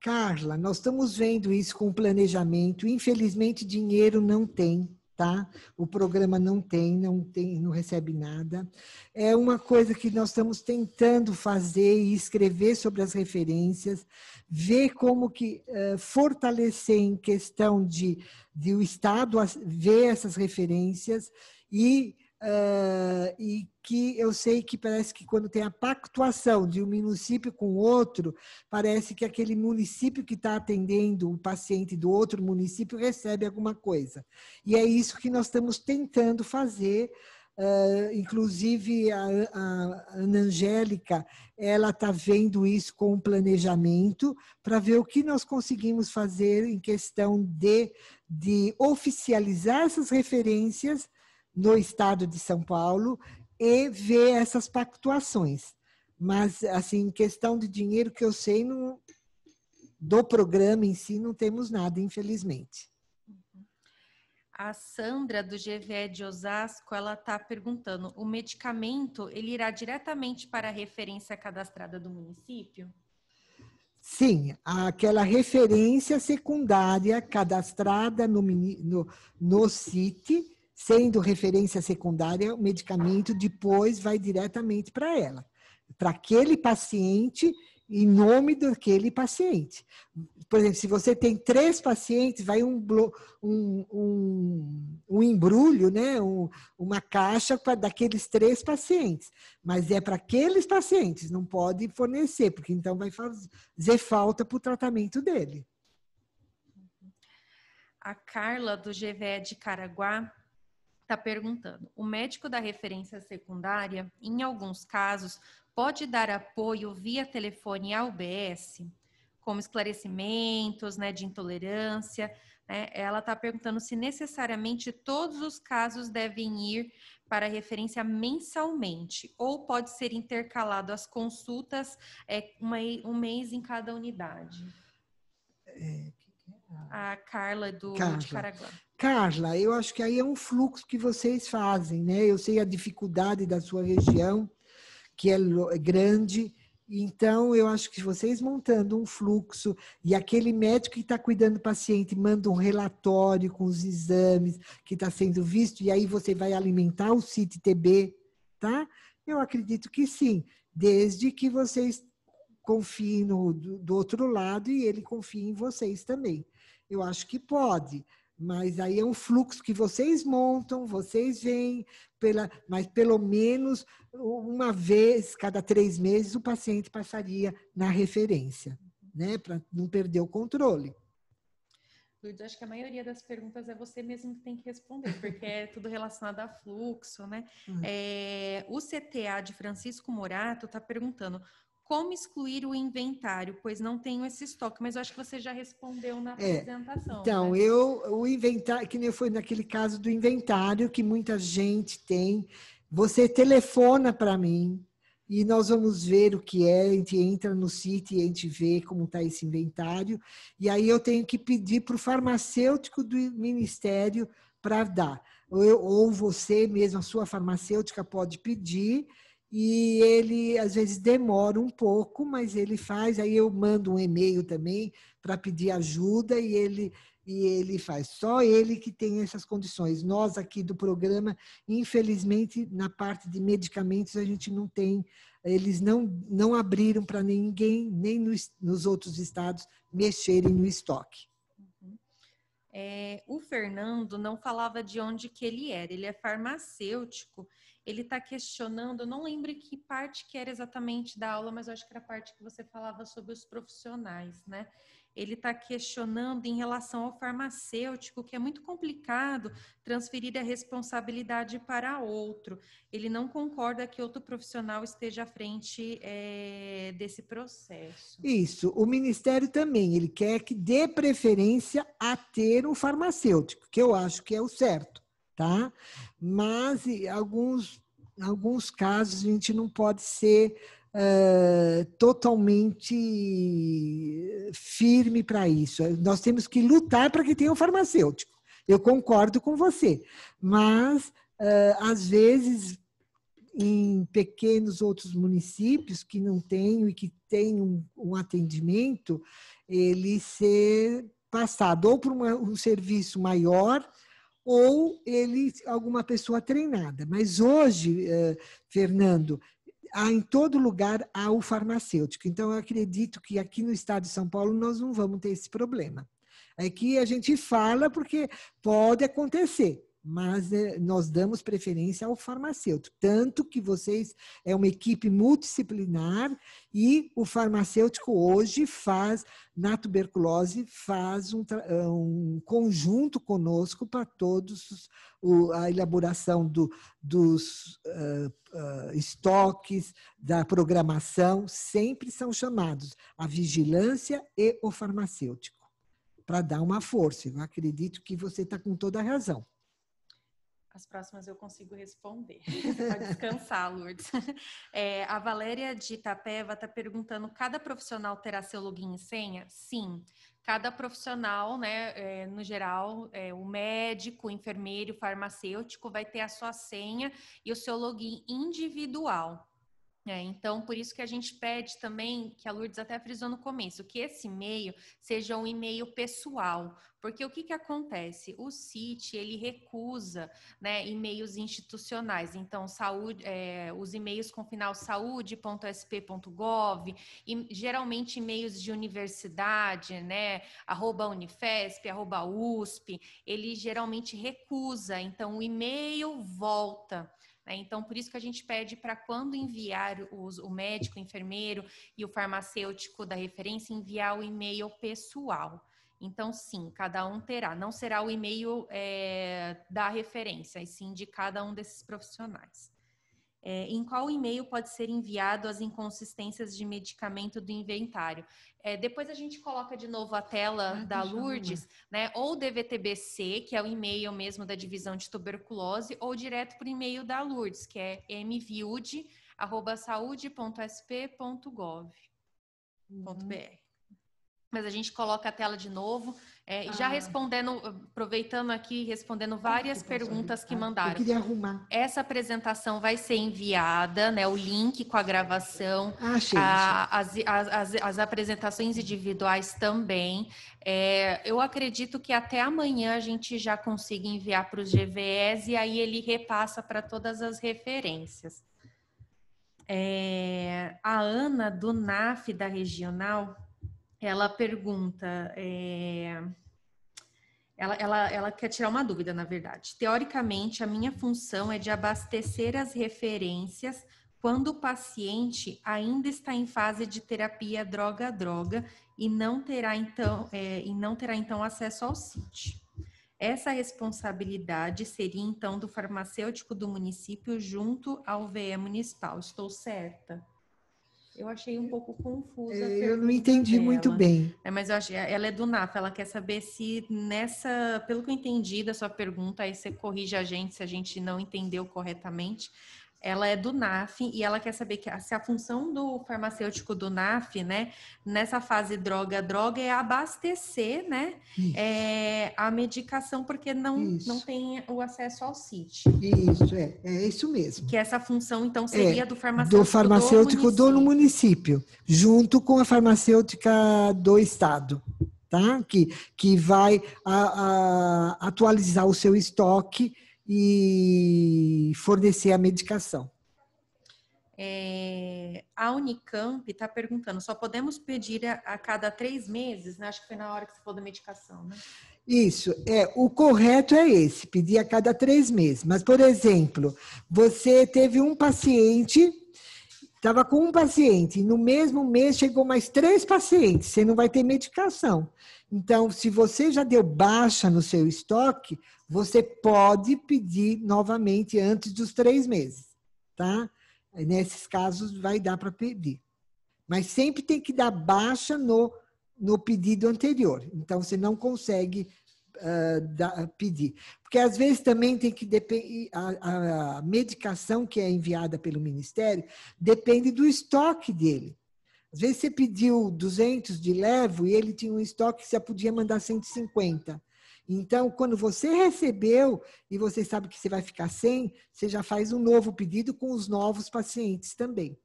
Carla, nós estamos vendo isso com planejamento. Infelizmente, dinheiro não tem tá? O programa não tem, não tem, não recebe nada. É uma coisa que nós estamos tentando fazer e escrever sobre as referências, ver como que uh, fortalecer em questão de, de o Estado ver essas referências e Uh, e que eu sei que parece que quando tem a pactuação de um município com outro, parece que aquele município que está atendendo o paciente do outro município recebe alguma coisa. E é isso que nós estamos tentando fazer. Uh, inclusive a, a Ana Angélica, ela está vendo isso com planejamento para ver o que nós conseguimos fazer em questão de, de oficializar essas referências no estado de São Paulo e ver essas pactuações. Mas, assim, questão de dinheiro que eu sei, não, do programa em si, não temos nada, infelizmente. A Sandra, do GVE de Osasco, ela está perguntando, o medicamento, ele irá diretamente para a referência cadastrada do município? Sim, aquela referência secundária cadastrada no, no, no CIT, sendo referência secundária, o medicamento depois vai diretamente para ela, para aquele paciente, em nome daquele paciente. Por exemplo, se você tem três pacientes, vai um, um, um, um embrulho, né? Um, uma caixa pra, daqueles três pacientes, mas é para aqueles pacientes, não pode fornecer, porque então vai fazer falta para o tratamento dele. A Carla, do GVE de Caraguá, está perguntando: o médico da referência secundária, em alguns casos, pode dar apoio via telefone ao BS, como esclarecimentos né, de intolerância. Né? Ela está perguntando se necessariamente todos os casos devem ir para referência mensalmente, ou pode ser intercalado as consultas é, uma, um mês em cada unidade. É, que que é? A Carla do Carla. de Caraguá. Carla, eu acho que aí é um fluxo que vocês fazem, né? Eu sei a dificuldade da sua região, que é, é grande, então eu acho que vocês montando um fluxo e aquele médico que está cuidando do paciente manda um relatório com os exames que está sendo visto, e aí você vai alimentar o CIT-TB, tá? Eu acredito que sim, desde que vocês confiem no, do, do outro lado e ele confie em vocês também. Eu acho que pode. Mas aí é um fluxo que vocês montam, vocês vêm, pela, mas pelo menos uma vez cada três meses o paciente passaria na referência, né? Para não perder o controle. Luiz, acho que a maioria das perguntas é você mesmo que tem que responder, porque é tudo relacionado a fluxo, né? Uhum. É, o CTA de Francisco Morato está perguntando como excluir o inventário, pois não tenho esse estoque? Mas eu acho que você já respondeu na é, apresentação. Então, né? eu o inventário, que nem foi naquele caso do inventário que muita gente tem. Você telefona para mim e nós vamos ver o que é, a gente entra no site e a gente vê como está esse inventário. E aí eu tenho que pedir para o farmacêutico do ministério para dar. Ou, eu, ou você mesmo, a sua farmacêutica pode pedir e ele às vezes demora um pouco, mas ele faz. Aí eu mando um e-mail também para pedir ajuda e ele e ele faz. Só ele que tem essas condições. Nós aqui do programa, infelizmente, na parte de medicamentos a gente não tem. Eles não não abriram para ninguém, nem nos, nos outros estados mexerem no estoque. É, o Fernando não falava de onde que ele era, ele é farmacêutico, ele está questionando, não lembro que parte que era exatamente da aula, mas eu acho que era a parte que você falava sobre os profissionais, né? ele está questionando em relação ao farmacêutico, que é muito complicado transferir a responsabilidade para outro. Ele não concorda que outro profissional esteja à frente é, desse processo. Isso. O Ministério também, ele quer que dê preferência a ter um farmacêutico, que eu acho que é o certo, tá? Mas alguns, alguns casos a gente não pode ser eh, totalmente firme para isso. Nós temos que lutar para que tenha um farmacêutico. Eu concordo com você, mas eh, às vezes em pequenos outros municípios que não têm e que têm um, um atendimento, ele ser passado ou por uma, um serviço maior ou ele alguma pessoa treinada. Mas hoje, eh, Fernando, há em todo lugar há o farmacêutico. Então, eu acredito que aqui no estado de São Paulo nós não vamos ter esse problema. Aqui é a gente fala porque pode acontecer, mas é, nós damos preferência ao farmacêutico. Tanto que vocês é uma equipe multidisciplinar e o farmacêutico hoje faz, na tuberculose, faz um, é, um conjunto conosco para todos o, a elaboração do, dos uh, uh, estoques, da programação, sempre são chamados a vigilância e o farmacêutico, para dar uma força. Eu acredito que você está com toda a razão. As próximas eu consigo responder. [LAUGHS] Você pode descansar, Lourdes. [LAUGHS] É, a Valéria de Itapeva está perguntando: cada profissional terá seu login e senha? Sim, cada profissional, né? É, no geral, é, o médico, o enfermeiro, o farmacêutico vai ter a sua senha e o seu login individual. É, então, por isso que a gente pede também, que a Lourdes até frisou no começo, que esse e-mail seja um e-mail pessoal, porque o que, que acontece? O CIT, ele recusa né, e-mails institucionais, então saúde, é, os e-mails com final saúde.sp.gov, e, geralmente e-mails de universidade, né, arroba Unifesp, arroba USP, ele geralmente recusa, então o e-mail volta né? Então, por isso que a gente pede para quando enviar os, o médico, o enfermeiro e o farmacêutico da referência, enviar o e-mail pessoal. Então, sim, cada um terá. Não será o e-mail é, da referência, e sim de cada um desses profissionais. É, em qual e-mail pode ser enviado as inconsistências de medicamento do inventário. É, depois a gente coloca de novo a tela ah, da Lourdes, né? Ou DVTBC, que é o e-mail mesmo da divisão de tuberculose, ou direto para o e-mail da Lourdes, que é mviud.saude.sp.gov.br. Uhum. Mas a gente coloca a tela de novo, é, ah. Já respondendo, aproveitando aqui, respondendo várias que perguntas que mandaram. Eu queria arrumar. Essa apresentação vai ser enviada, né? O link com a gravação. Ah, a, As, as, as, apresentações individuais também. É, eu acredito que até amanhã a gente já consiga enviar para os gvs e aí ele repassa para todas as referências. É, a Ana do NAF da regional ela pergunta. É... Ela, ela, ela quer tirar uma dúvida, na verdade. Teoricamente, a minha função é de abastecer as referências quando o paciente ainda está em fase de terapia droga-droga e não terá então é, e não terá então acesso ao CIT. Essa responsabilidade seria então do farmacêutico do município junto ao VE municipal. Estou certa? Eu achei um pouco confusa. É, eu não entendi dela. muito bem. É, mas eu achei, ela é do NAF, ela quer saber se nessa, pelo que eu entendi da sua pergunta, aí você corrige a gente se a gente não entendeu corretamente, ela é do NAF e ela quer saber que se a função do farmacêutico do NAF, né, nessa fase droga droga é abastecer, né, é, a medicação porque não não tem o acesso ao CIT. Isso é, é isso mesmo. Que essa função então é, seria é, do farmacêutico do farmacêutico do município. do município, junto com a farmacêutica do estado. Tá? Que, que vai a, a, atualizar o seu estoque e fornecer a medicação. É, a Unicamp está perguntando, só podemos pedir a, a cada três meses, né? Acho que foi na hora que você falou da medicação, né? Isso, é, o correto é esse, pedir a cada três meses. Mas, por exemplo, você teve um paciente Estava com um paciente, no mesmo mês chegou mais três pacientes, você não vai ter medicação. Então, se você já deu baixa no seu estoque, você pode pedir novamente antes dos três meses, tá? Nesses casos, vai dar para pedir. Mas sempre tem que dar baixa no, no pedido anterior. Então, você não consegue uh, ah, da, pedir. Porque às vezes também tem que depender, a, a medicação que é enviada pelo Ministério depende do estoque dele. Às vezes você pediu 200 de levo e ele tinha um estoque que você podia mandar 150. Então, quando você recebeu e você sabe que você vai ficar sem, você já faz um novo pedido com os novos pacientes também.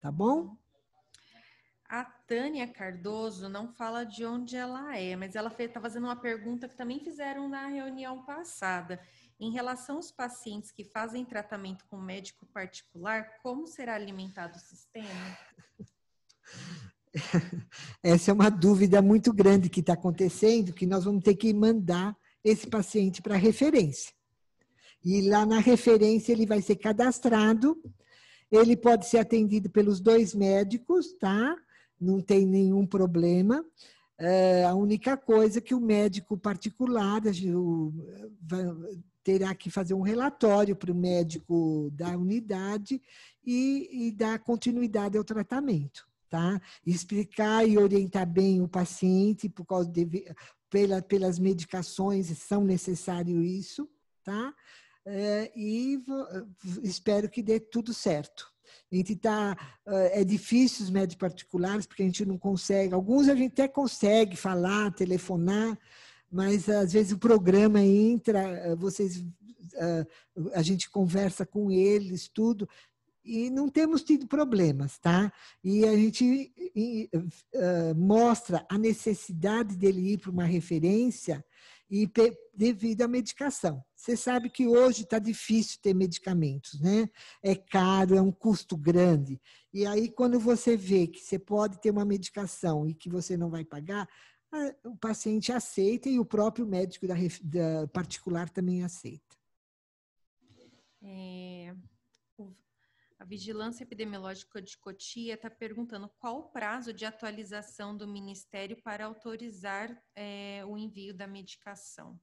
Tá bom? Tânia Cardoso não fala de onde ela é, mas ela está fazendo uma pergunta que também fizeram na reunião passada. Em relação aos pacientes que fazem tratamento com médico particular, como será alimentado o sistema? [LAUGHS] Essa é uma dúvida muito grande que está acontecendo, que nós vamos ter que mandar esse paciente para referência. E lá na referência ele vai ser cadastrado, ele pode ser atendido pelos dois médicos, tá? não tem nenhum problema. É, a única coisa é que o médico particular terá que fazer um relatório para o médico da unidade e, e dar continuidade ao tratamento, tá? Explicar e orientar bem o paciente por causa de, pela, pelas medicações, são necessário isso, tá? É, e espero que dê tudo certo. A gente está é difícil os médicos particulares, porque a gente não consegue. Alguns a gente até consegue falar, telefonar, mas às vezes o programa entra, vocês, a gente conversa com eles, tudo, e não temos tido problemas, tá? E a gente mostra a necessidade dele ir para uma referência e devido à medicação. Você sabe que hoje está difícil ter medicamentos, né? É caro, é um custo grande. E aí, quando você vê que você pode ter uma medicação e que você não vai pagar, o paciente aceita e o próprio médico da, da particular também aceita. É, a Vigilância Epidemiológica de Cotia está perguntando qual o prazo de atualização do Ministério para autorizar é, o envio da medicação.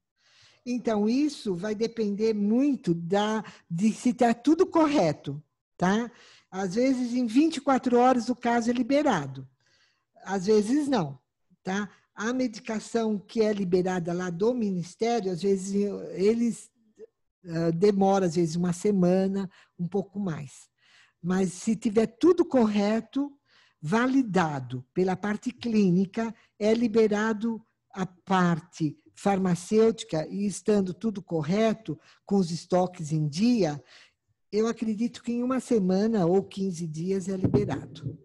Então, isso vai depender muito da, de se está tudo correto, tá? Às vezes, em 24 horas, o caso é liberado. Às vezes, não, tá? A medicação que é liberada lá do Ministério, às vezes, eles uh, demora às vezes uma semana, um pouco mais. Mas se tiver tudo correto, validado pela parte clínica, é liberado a parte farmacêutica e estando tudo correto, com os estoques em dia, eu acredito que em uma semana ou 15 dias é liberado.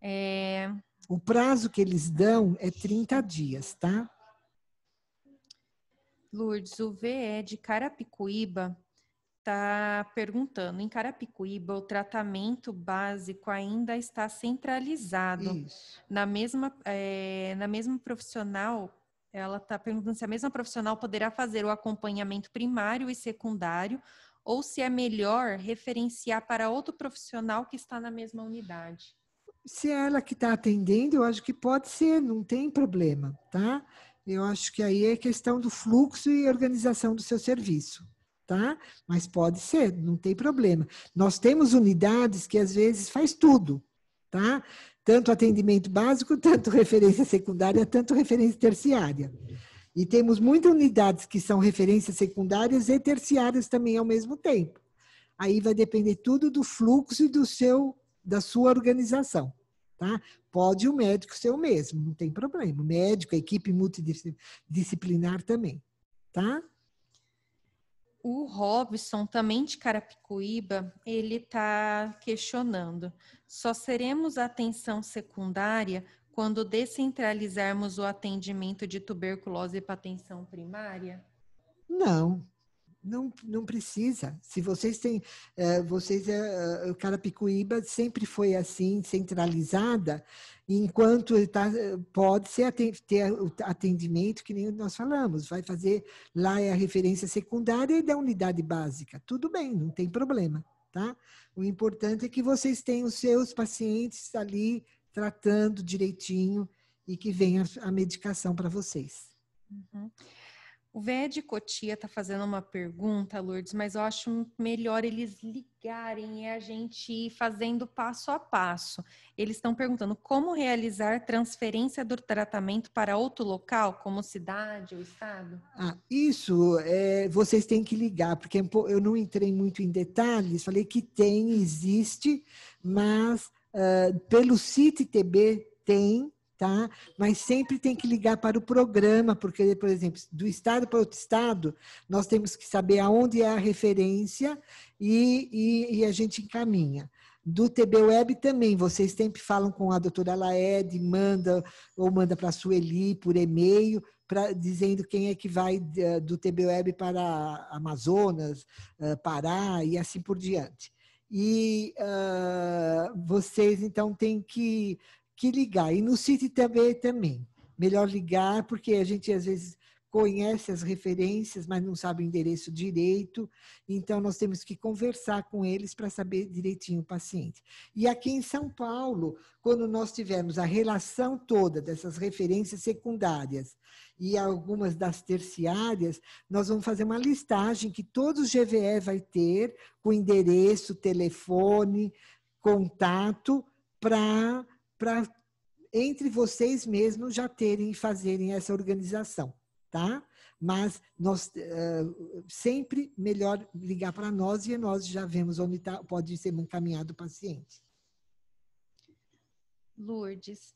É... O prazo que eles dão é 30 dias, tá? Lourdes, o VE de Carapicuíba está perguntando: em Carapicuíba, o tratamento básico ainda está centralizado Isso. na mesma, é, na mesma profissional ela está perguntando se a mesma profissional poderá fazer o acompanhamento primário e secundário ou se é melhor referenciar para outro profissional que está na mesma unidade. Se é ela que está atendendo, eu acho que pode ser, não tem problema, tá? Eu acho que aí é questão do fluxo e organização do seu serviço, tá? Mas pode ser, não tem problema. Nós temos unidades que às vezes faz tudo, tá? tanto atendimento básico, tanto [LAUGHS] referência secundária, tanto referência terciária. E temos muitas unidades que são referências secundárias e terciárias também ao mesmo tempo. Aí vai depender tudo do fluxo e do seu da sua organização, tá? Pode o médico ser o mesmo, não tem problema. médico, equipe multidisciplinar também, tá? O Robson, também de Carapicuíba, ele está questionando. Só seremos atenção secundária quando descentralizarmos o atendimento de tuberculose para atenção primária? Não, não, não precisa. Se vocês têm, é, vocês, é, é Carapicuíba sempre foi assim, centralizada, enquanto tá, pode ser ter atendimento, que nem nós falamos, vai fazer, lá é a referência secundária e da unidade básica. Tudo bem, não tem problema, tá? O importante é que vocês tenham os seus pacientes ali tratando direitinho e que venha a medicação para vocês. Uhum. O VED Cotia está fazendo uma pergunta, Lourdes, mas eu acho melhor eles ligarem e a gente ir fazendo passo a passo. Eles estão perguntando como realizar transferência do tratamento para outro local, como cidade ou estado? Ah, isso é, vocês têm que ligar, porque é eu não entrei muito em detalhes, falei que tem, existe, mas uh, pelo CITTB tem tá? Mas sempre tem que ligar para o programa, porque, por exemplo, do estado para outro estado, nós temos que saber aonde é a referência e, e, e a gente encaminha. Do TB Web também, vocês sempre falam com a doutora Laed, manda ou manda para a Sueli por e-mail, pra, dizendo quem é que vai eh, do TB Web para Amazonas, eh, Pará e assim por diante. E uh, vocês, então, têm que que ligar. E no site também, também. Melhor ligar, porque a gente às vezes conhece as referências, mas não sabe o endereço direito. Então, nós temos que conversar com eles para saber direitinho o paciente. E aqui em São Paulo, quando nós tivermos a relação toda dessas referências secundárias e algumas das terciárias, nós vamos fazer uma listagem que todo o GVE vai ter, com endereço, telefone, contato, para para entre vocês mesmos já terem e fazerem essa organização, tá? Mas nós uh, sempre melhor ligar para nós e nós já vemos onde tá, pode ser encaminhado o paciente. Lourdes,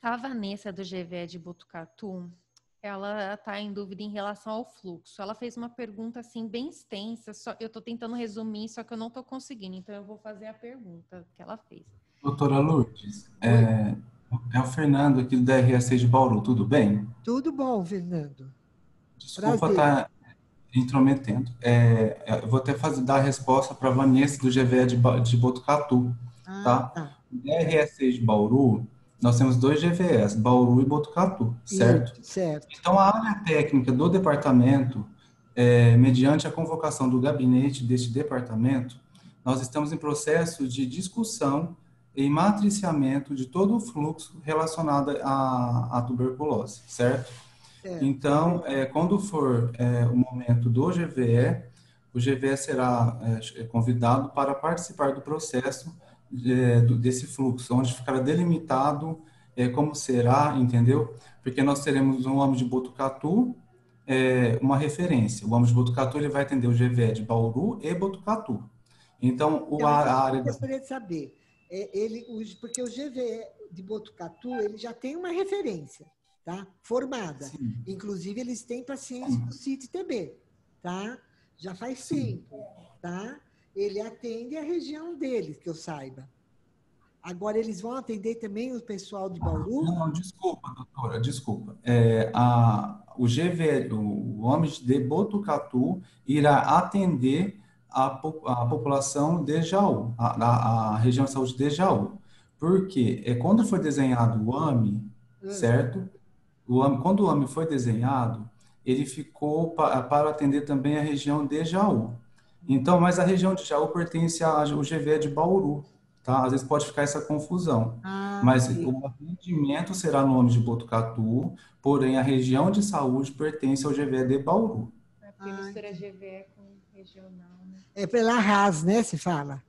a Vanessa do GVE de Botucatu, ela está em dúvida em relação ao fluxo. Ela fez uma pergunta assim bem extensa, só, eu estou tentando resumir, só que eu não estou conseguindo, então eu vou fazer a pergunta que ela fez. Doutora Lourdes, é, é, o Fernando aqui do DRS de Bauru, tudo bem? Tudo bom, Fernando. Desculpa estar tá intrometendo. É, é, eu vou até fazer, dar a resposta para a Vanessa do GVE de, de Botucatu, ah, tá? tá? O DRS de Bauru, nós temos dois GVEs, Bauru e Botucatu, certo? Isso, certo. Então, a área técnica do departamento, é, mediante a convocação do gabinete deste departamento, nós estamos em processo de discussão e matriciamento de todo o fluxo relacionado à, à tuberculose, certo? É. Então, é, quando for é, o momento do GVE, o GVE será é, convidado para participar do processo de, é, do, desse fluxo, onde ficará delimitado é, como será, entendeu? Porque nós teremos um homem de Botucatu, uma referência. O homem de Botucatu ele vai atender o GVE de Bauru e Botucatu. Então, o, então, a, a área... Eu gostaria de saber, é, ele, porque o GVE de Botucatu ele já tem uma referência, tá? Formada. Sim. Inclusive eles têm pacientes do CIT-TB, tá? Já faz tempo, tá? Ele atende a região deles, que eu saiba. Agora eles vão atender também o pessoal de Bauru? Não, não desculpa, doutora, desculpa. É, a, o GVE, o homem de Botucatu irá atender a, a população de Jaú, a, a, a, região de saúde de Jaú. Porque é, quando foi desenhado o AMI, hum. certo? O AMI, quando o AMI foi desenhado, ele ficou pa, para atender também a região de Jaú. Então, mas a região de Jaú pertence ao GV de Bauru, tá? Às vezes pode ficar essa confusão. Ah, mas sim. o atendimento será no nome de Botucatu, porém a região de saúde pertence ao GV de Bauru. Ah, mistura GV com regional. É pela Haas, né? Se fala.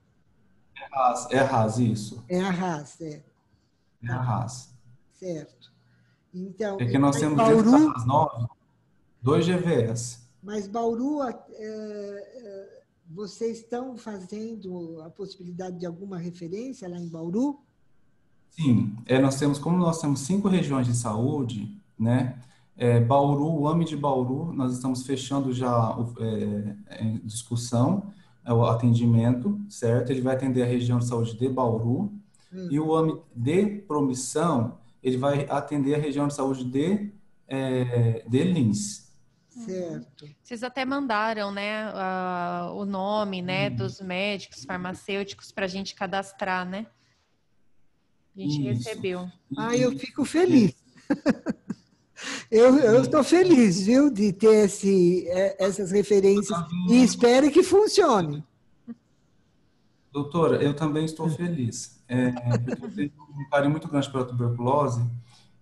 É Haas, é Haas isso. É a Haas, é. É a Haas. Certo. Então, é que nós temos Bauru, dois GVS. Mas Bauru, é, é, vocês estão fazendo a possibilidade de alguma referência lá em Bauru? Sim, é, nós temos, como nós temos cinco regiões de saúde, né? É, Bauru, o AMI de Bauru, nós estamos fechando já é, em discussão é o atendimento, certo? Ele vai atender a região de saúde de Bauru. Hum. E o AMI de Promissão, ele vai atender a região de saúde de, é, de Lins. Certo. Vocês até mandaram, né, o nome, né, hum. dos médicos, farmacêuticos para a gente cadastrar, né? A gente Isso. recebeu. Ah, eu fico feliz. É. Eu estou hum. feliz, viu, de ter esse, é, essas referências e espero que funcione. Doutora, eu também estou hum. feliz. É, eu tenho um carinho muito grande pela tuberculose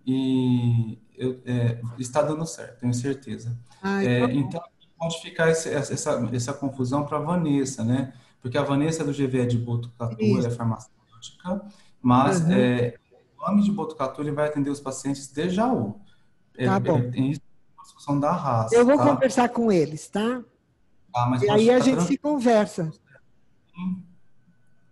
e eu, é, está dando certo, tenho certeza. Ai, é, então, pode ficar esse, essa, essa confusão para a Vanessa, né? Porque a Vanessa é do GVE de Botucatu, ela é farmacêutica, mas uhum. é, o nome de Botucatu ele vai atender os pacientes de Jaú. Tá bom. tem discussão da raça. Eu vou tá? conversar com eles, tá? tá mas e aí a tá gente se conversa.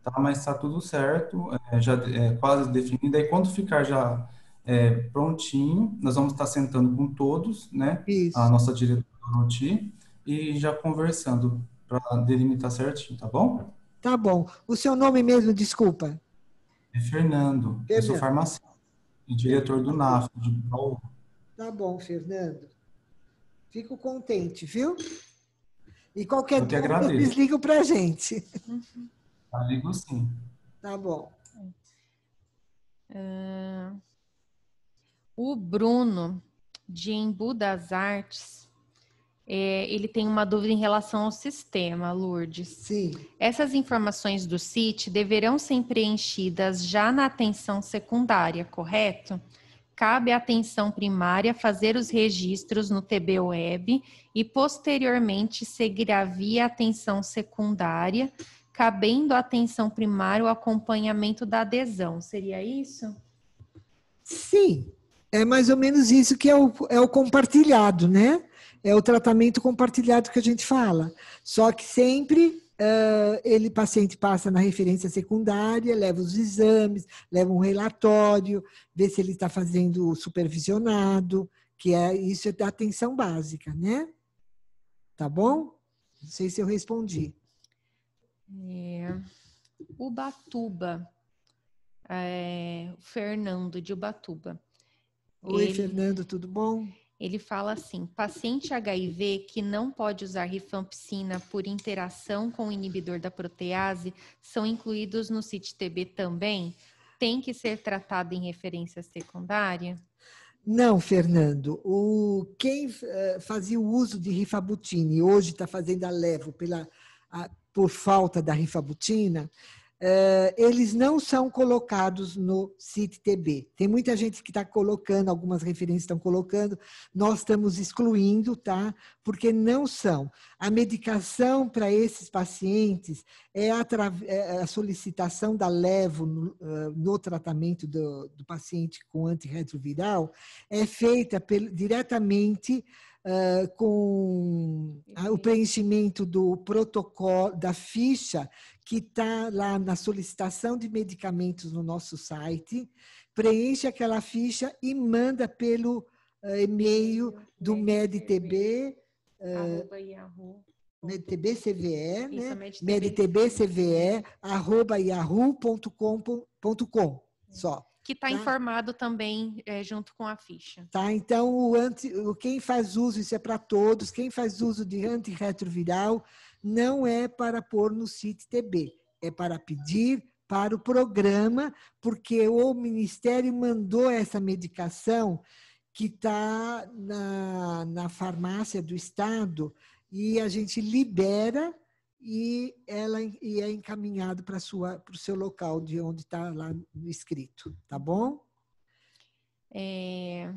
Tá, mas tá tudo certo, é, já é, quase definido. Aí quando ficar já é, prontinho, nós vamos estar sentando com todos, né? Isso. A nossa diretora Noti e já conversando para delimitar certinho, tá bom? Tá bom. O seu nome mesmo, desculpa. É Fernando. Fernando. Eu sou farmacêutico e diretor do NAF, de Paulo. Tá bom, Fernando. Fico contente, viu? E qualquer dúvida, eles para a gente. Uhum. ligo sim. Tá bom. Uh, o Bruno, de Embu das Artes, é, ele tem uma dúvida em relação ao sistema, Lourdes. Sim. Essas informações do CIT deverão ser preenchidas já na atenção secundária, correto? cabe à atenção primária fazer os registros no TBOeb e posteriormente a via atenção secundária, cabendo à atenção primária o acompanhamento da adesão. Seria isso? Sim, é mais ou menos isso que é o, é o compartilhado, né? É o tratamento compartilhado que a gente fala. Só que sempre uh, ele paciente passa na referência secundária, leva os exames, leva um relatório, vê se ele está fazendo supervisionado, que é isso é da atenção básica, né? Tá bom? Não sei se eu respondi. É. Ubatuba. É, Fernando de Ubatuba. Oi, ele... Fernando, tudo bom? Ele fala assim: paciente HIV que não pode usar rifampicina por interação com o inibidor da protease são incluídos no CIT-TB também? Tem que ser tratado em referência secundária? Não, Fernando. O, quem uh, fazia o uso de rifabutina e hoje está fazendo a levo pela, a, por falta da rifabutina ah, eles não são colocados no CIT-TB. Tem muita gente que está colocando, algumas referências estão colocando, nós estamos excluindo, tá? Porque não são. A medicação para esses pacientes é a, é, é a, solicitação da levo no, uh, no tratamento do, do, paciente com antirretroviral, é feita diretamente uh, com ah, o preenchimento do protocolo, da ficha que está lá na solicitação de medicamentos no nosso site. Preenche aquela ficha e manda pelo uh, e-mail do MedTB. Uh, medtbcve, né? medtbcve, arroba yahoo.com.com, só que está tá. informado também é, junto com a ficha. Tá, então o anti, quem faz uso, isso é para todos, quem faz uso de antirretroviral não é para pôr no CIT-TB, é para pedir para o programa, porque o Ministério mandou essa medicação que está na, na farmácia do Estado e a gente libera e ela e é encaminhado para sua para o seu local de onde está lá escrito, tá bom? É,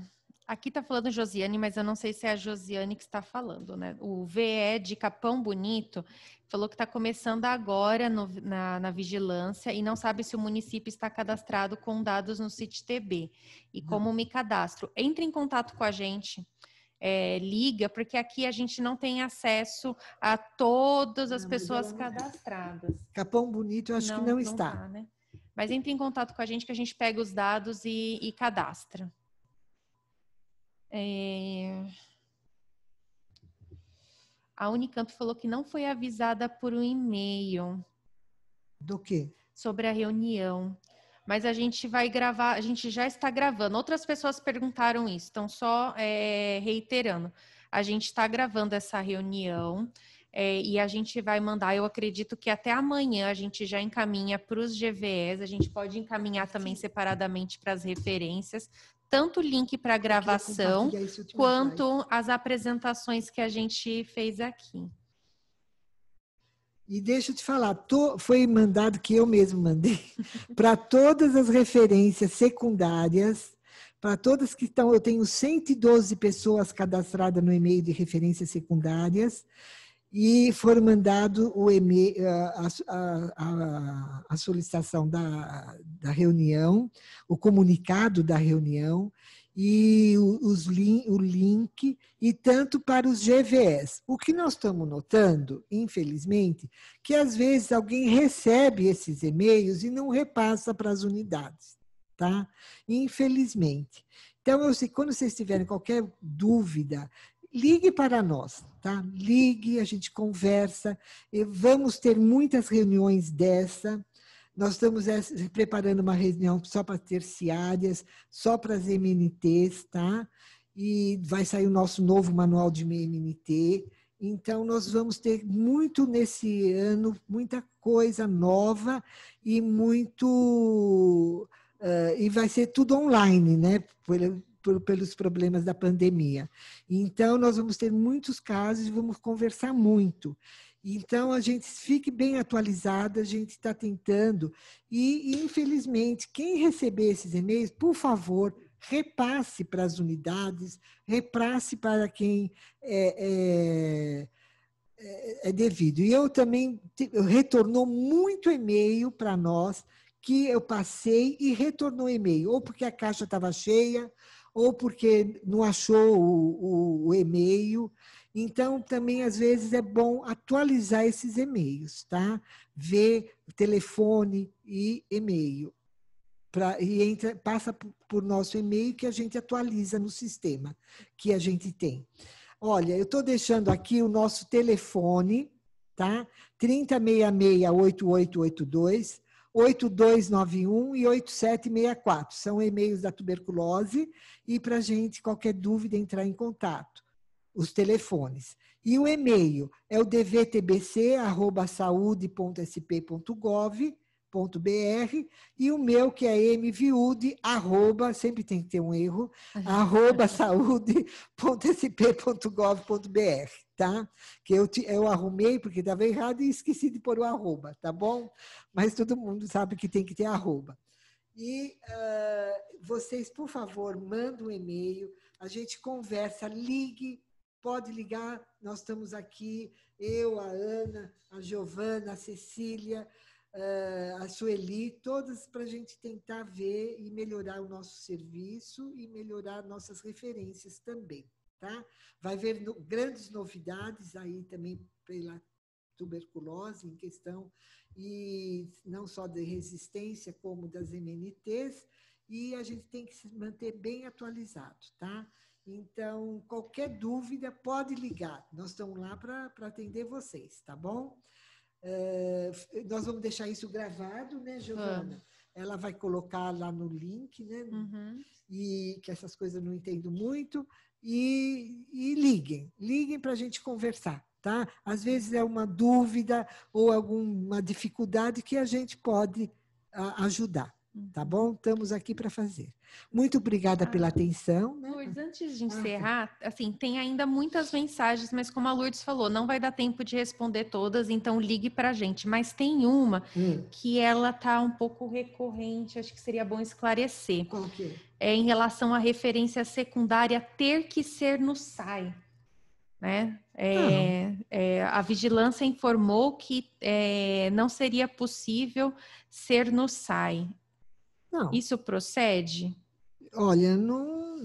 aqui está falando Josiane, mas eu não sei se é a Josiane que está falando, né? O VE é de Capão Bonito falou que está começando agora no, na, na, vigilância e não sabe se o município está cadastrado com dados no CITTB e hum. como me cadastro. Entre em contato com a gente é, liga, porque aqui a gente não tem acesso a todas as não, pessoas é cadastradas. Capão Bonito, eu acho não, que não, não está. Tá, né? Mas entre em contato com a gente que a gente pega os dados e, e cadastra. É... A Unicamp falou que não foi avisada por um e-mail. Do quê? Sobre a reunião mas a gente vai gravar, a gente já está gravando. Outras pessoas perguntaram isso, então só é, reiterando. A gente está gravando essa reunião é, e a gente vai mandar, eu acredito que até amanhã a gente já encaminha para os GVEs, a gente pode encaminhar também Sim. separadamente para as referências, tanto o link para a gravação quanto as apresentações que a gente fez aqui. E deixa eu te falar, tô, foi mandado que eu mesmo mandei [LAUGHS] para todas as referências secundárias, para todas que estão, eu tenho 112 pessoas cadastradas no e-mail de referências secundárias e foram mandado o e-mail, a, a, a, a solicitação da, da reunião, o comunicado da reunião e os, o link e tanto para os GVS. O que nós estamos notando, infelizmente, que às vezes alguém recebe esses e-mails e não repassa para as unidades, tá? Infelizmente. Então, eu sei, quando vocês tiverem qualquer dúvida, ligue para nós, tá? Ligue, a gente conversa. vamos ter muitas reuniões dessa, nós estamos eh, preparando uma reunião só para terciárias, só para as MNTs, tá? E vai sair o nosso novo manual de MNT. Então, nós vamos ter muito nesse ano, muita coisa nova e muito. Uh, e vai ser tudo online, né? por, pelos problemas da pandemia. Então, nós vamos ter muitos casos e vamos conversar muito. Então, a gente fique bem atualizada, a gente está tentando. E, infelizmente, quem receber esses e-mails, por favor, repasse para as unidades, repasse para quem é, é, é, é devido. E eu também, eu retornou muito e-mail para nós, que eu passei e retornou e-mail, ou porque a caixa estava cheia, ou porque não achou o, o, o e-mail. Então, também, às vezes, é bom atualizar esses e-mails, tá? Ver telefone e e-mail. Pra, e entra, passa por nosso e-mail que a gente atualiza no sistema que a gente tem. Olha, eu estou deixando aqui o nosso telefone, tá? 3066-8882, 8291 e 8764. São e-mails da tuberculose e para gente, qualquer dúvida, entrar em contato os telefones. E o e-mail é o dvtbc.saude.sp.gov.br e o meu, que é mviude, arroba, sempre tem que ter um erro, arroba saúde.sp.gov.br, tá? Que eu, te, eu arrumei porque estava errado e esqueci de pôr o arroba, tá bom? Mas todo mundo sabe que tem que ter arroba. E uh, vocês, por favor, mandem um e-mail, a gente conversa, ligue, pode ligar, nós estamos aqui, eu, a Ana, a Giovana, a Cecília, eh, a Sueli, todas para a gente tentar ver e melhorar o nosso serviço e melhorar nossas referências também, tá? Vai haver no, grandes novidades aí também pela tuberculose em questão e não só de resistência como das MNTs e a gente tem que se manter bem atualizado, tá? Então, qualquer dúvida, pode ligar. Nós estamos lá para atender vocês, tá bom? Uh, nós vamos deixar isso gravado, né, Giovana? Ela vai colocar lá no link, né? Uhum. E que essas coisas eu não entendo muito. E, e liguem, liguem para a gente conversar, tá? Às vezes é uma dúvida ou alguma dificuldade que a gente pode a, ajudar. Tá bom? Estamos aqui para fazer. Muito obrigada pela atenção. Né? Lourdes, antes de ah, encerrar, assim, tem ainda muitas mensagens, mas como a Lourdes falou, não vai dar tempo de responder todas, então ligue para a gente. Mas tem uma hum. que ela tá um pouco recorrente, acho que seria bom esclarecer. é? é em relação à referência secundária ter que ser no SAI. Né? É, ah. é, a vigilância informou que é, não seria possível ser no SAI. Não. Isso procede? Olha, não,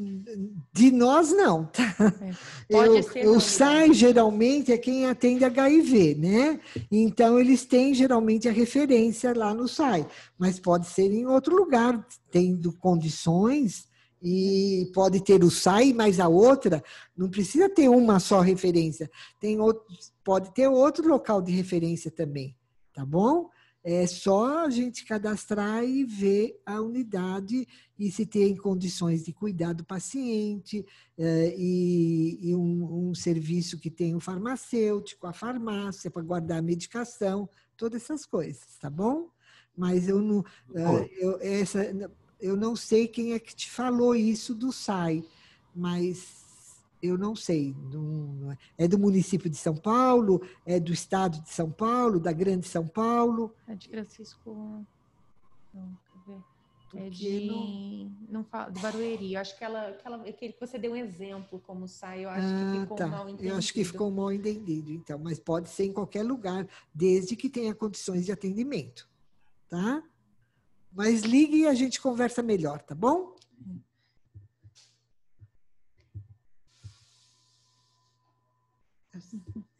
de nós não. Tá? É, [LAUGHS] pode eu, O SAI geralmente é quem atende HIV, né? Então eles têm geralmente a referência lá no SAI, mas pode ser em outro lugar, tendo condições e pode ter o SAI mais a outra, não precisa ter uma só referência. Tem outro, pode ter outro local de referência também, tá bom? É só a gente cadastrar e ver a unidade e se tem condições de cuidar do paciente eh, e, e um, um, serviço que tem o farmacêutico, a farmácia para guardar a medicação, todas essas coisas, tá bom? Mas eu não, é, eu, essa, eu não sei quem é que te falou isso do SAI, mas eu não sei, é. é do município de São Paulo, é do estado de São Paulo, da grande São Paulo. É de Francisco. Não, ver. É de. Não, não fala, de Barueri. Eu acho que ela, que você deu um exemplo como sai, eu acho ah, que ficou tá. mal entendido. Eu acho que ficou mal entendido, então, mas pode ser em qualquer lugar, desde que tenha condições de atendimento. Tá? Mas ligue e a gente conversa melhor, tá bom?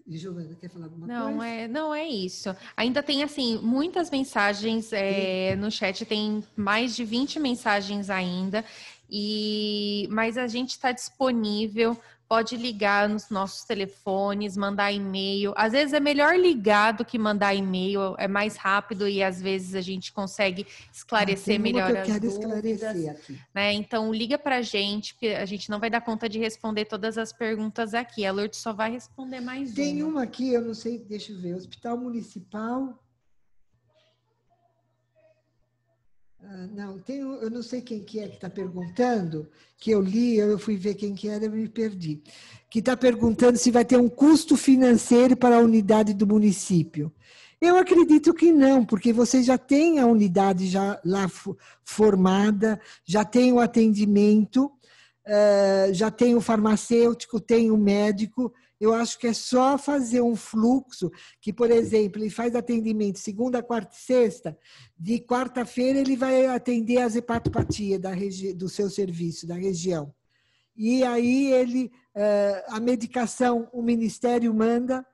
Giovana, quer falar alguma não, coisa? É, não, é isso. Ainda tem, assim, muitas mensagens é, no chat, tem mais de 20 mensagens ainda, e mas a gente está disponível pode ligar nos nossos telefones, mandar e-mail. Às vezes é melhor ligar do que mandar e-mail, é mais rápido e às vezes a gente consegue esclarecer ah, melhor que eu as quero dúvidas. Esclarecer aqui. Né? Então liga para a gente, que a gente não vai dar conta de responder todas as perguntas aqui. A Lourdes só vai responder mais Tem uma. Tem uma aqui, eu não sei, deixa eu ver, Hospital Municipal Ah, não, tem, eu não sei quem que é que está perguntando, que eu li, eu fui ver quem que era e me perdi. Que está perguntando se vai ter um custo financeiro para a unidade do município. Eu acredito que não, porque você já tem a unidade já lá formada, já tem o atendimento, ah, já tem o farmacêutico, tem o médico, eu acho que é só fazer um fluxo que, por exemplo, ele faz atendimento segunda, quarta e sexta, de quarta-feira ele vai atender as hepatopatias da do seu serviço, da região. E aí ele, eh, a medicação, o ministério manda,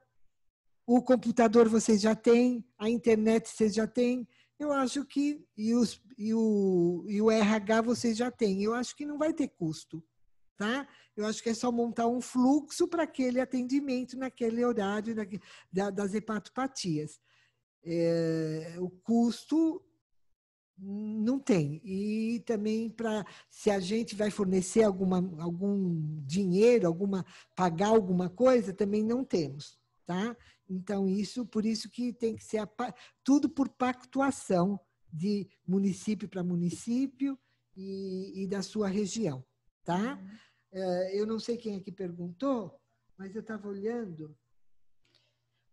o computador vocês já têm, a internet vocês já têm, eu acho que, e, os, e, o, e o RH vocês já têm, eu acho que não vai ter custo tá? Eu acho que é só montar um fluxo para aquele atendimento naquele horário da, das hepatopatias. É, o custo não tem. E também para se a gente vai fornecer alguma, algum dinheiro, alguma pagar alguma coisa, também não temos, tá? Então isso, por isso que tem que ser a, tudo por pactuação de município para município e, e da sua região tá? Uhum. Eh, eu não sei quem é que perguntou, mas eu estava olhando.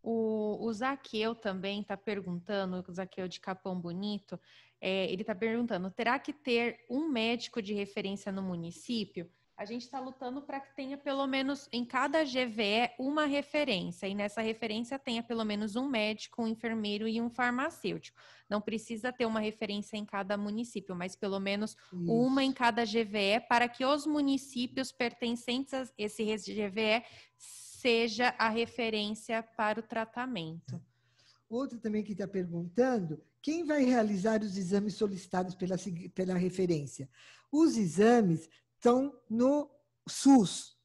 O, o Zaqueu também está perguntando, o Zaqueu de Capão Bonito, é, ele está perguntando: terá que ter um médico de referência no município? a gente está lutando para que tenha pelo menos em cada GVE uma referência, e nessa referência tenha pelo menos um médico, um enfermeiro e um farmacêutico. Não precisa ter uma referência em cada município, mas pelo menos Isso. uma em cada GVE, para que os municípios pertencentes a esse GVE seja a referência para o tratamento. Outro também que está perguntando quem vai realizar os exames solicitados pela, pela referência? Os exames estão no SUS.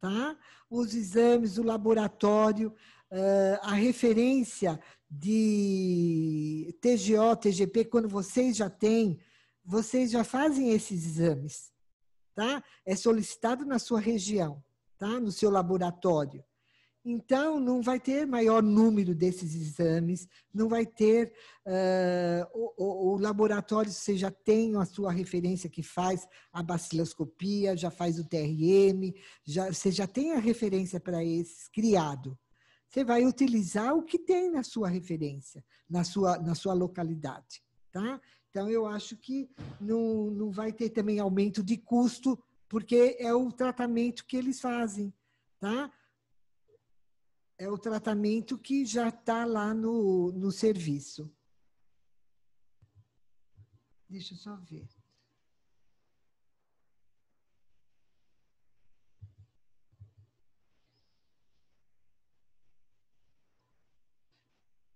Tá? Os exames, o laboratório, eh, a referência de TGO, TGP, quando vocês já têm, vocês já fazem esses exames. Tá? É solicitado na sua região, tá? no seu laboratório. Então, não vai ter maior número desses exames, não vai ter. Uh, o, o, laboratório, você já tem a sua referência que faz a baciloscopia, já faz o TRM, já, você já tem a referência para esses criado. Você vai utilizar o que tem na sua referência, na sua, na sua localidade. Tá? Então, eu acho que não, não vai ter também aumento de custo, porque é o tratamento que eles fazem. Tá? é o tratamento que já está lá no, no serviço. Deixa eu só ver.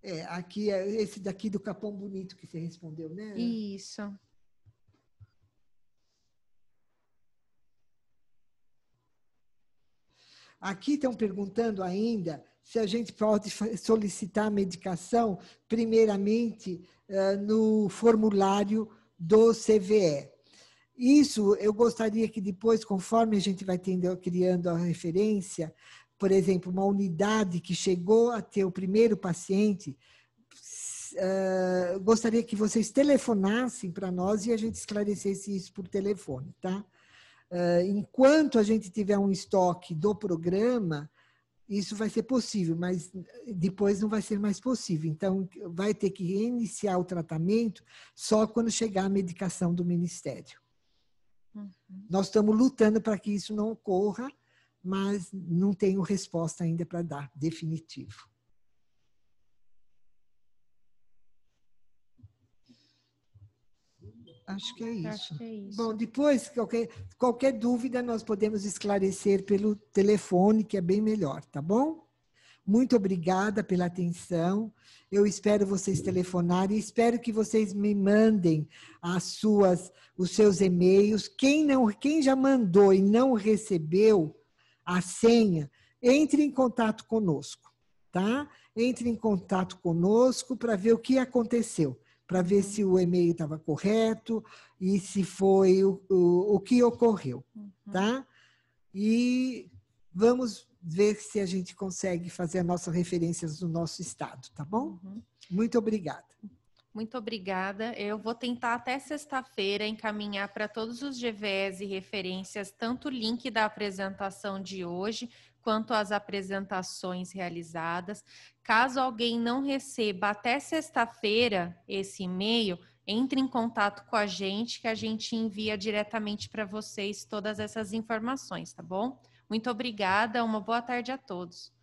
É, aqui é esse daqui do Capão Bonito que você respondeu, né? Isso. Aqui estão perguntando ainda se a gente pode solicitar medicação, primeiramente eh, no formulário do CVE. Isso eu gostaria que depois, conforme a gente vai tendo, criando a referência, por exemplo, uma unidade que chegou a ter o primeiro paciente, eh, gostaria que vocês telefonassem para nós e a gente esclarecesse isso por telefone, tá? Eh, enquanto a gente tiver um estoque do programa, isso vai ser possível, mas depois não vai ser mais possível. Então, vai ter que reiniciar o tratamento só quando chegar a medicação do ministério. Uhum. Nós estamos lutando para que isso não ocorra, mas não tenho resposta ainda para dar, definitivo. Acho que é isso. Acho que é isso. Bom, depois, qualquer, qualquer dúvida, nós podemos esclarecer pelo telefone, que é bem melhor, tá bom? Muito obrigada pela atenção. Eu espero vocês telefonarem, espero que vocês me mandem as suas, os seus e-mails. Quem não, quem já mandou e não recebeu a senha, entre em contato conosco, tá? Entre em contato conosco para ver o que aconteceu para ver se o e-mail estava correto e se foi o, o, o que ocorreu, uhum. tá? E vamos ver se a gente consegue fazer as nossas referências do nosso estado, tá bom? Uhum. Muito obrigada. Muito obrigada. Eu vou tentar até sexta-feira encaminhar para todos os GVs e referências, tanto o link da apresentação de hoje, quanto às apresentações realizadas. Caso alguém não receba até sexta-feira esse e-mail, entre em contato com a gente que a gente envia diretamente para vocês todas essas informações, tá bom? Muito obrigada, uma boa tarde a todos.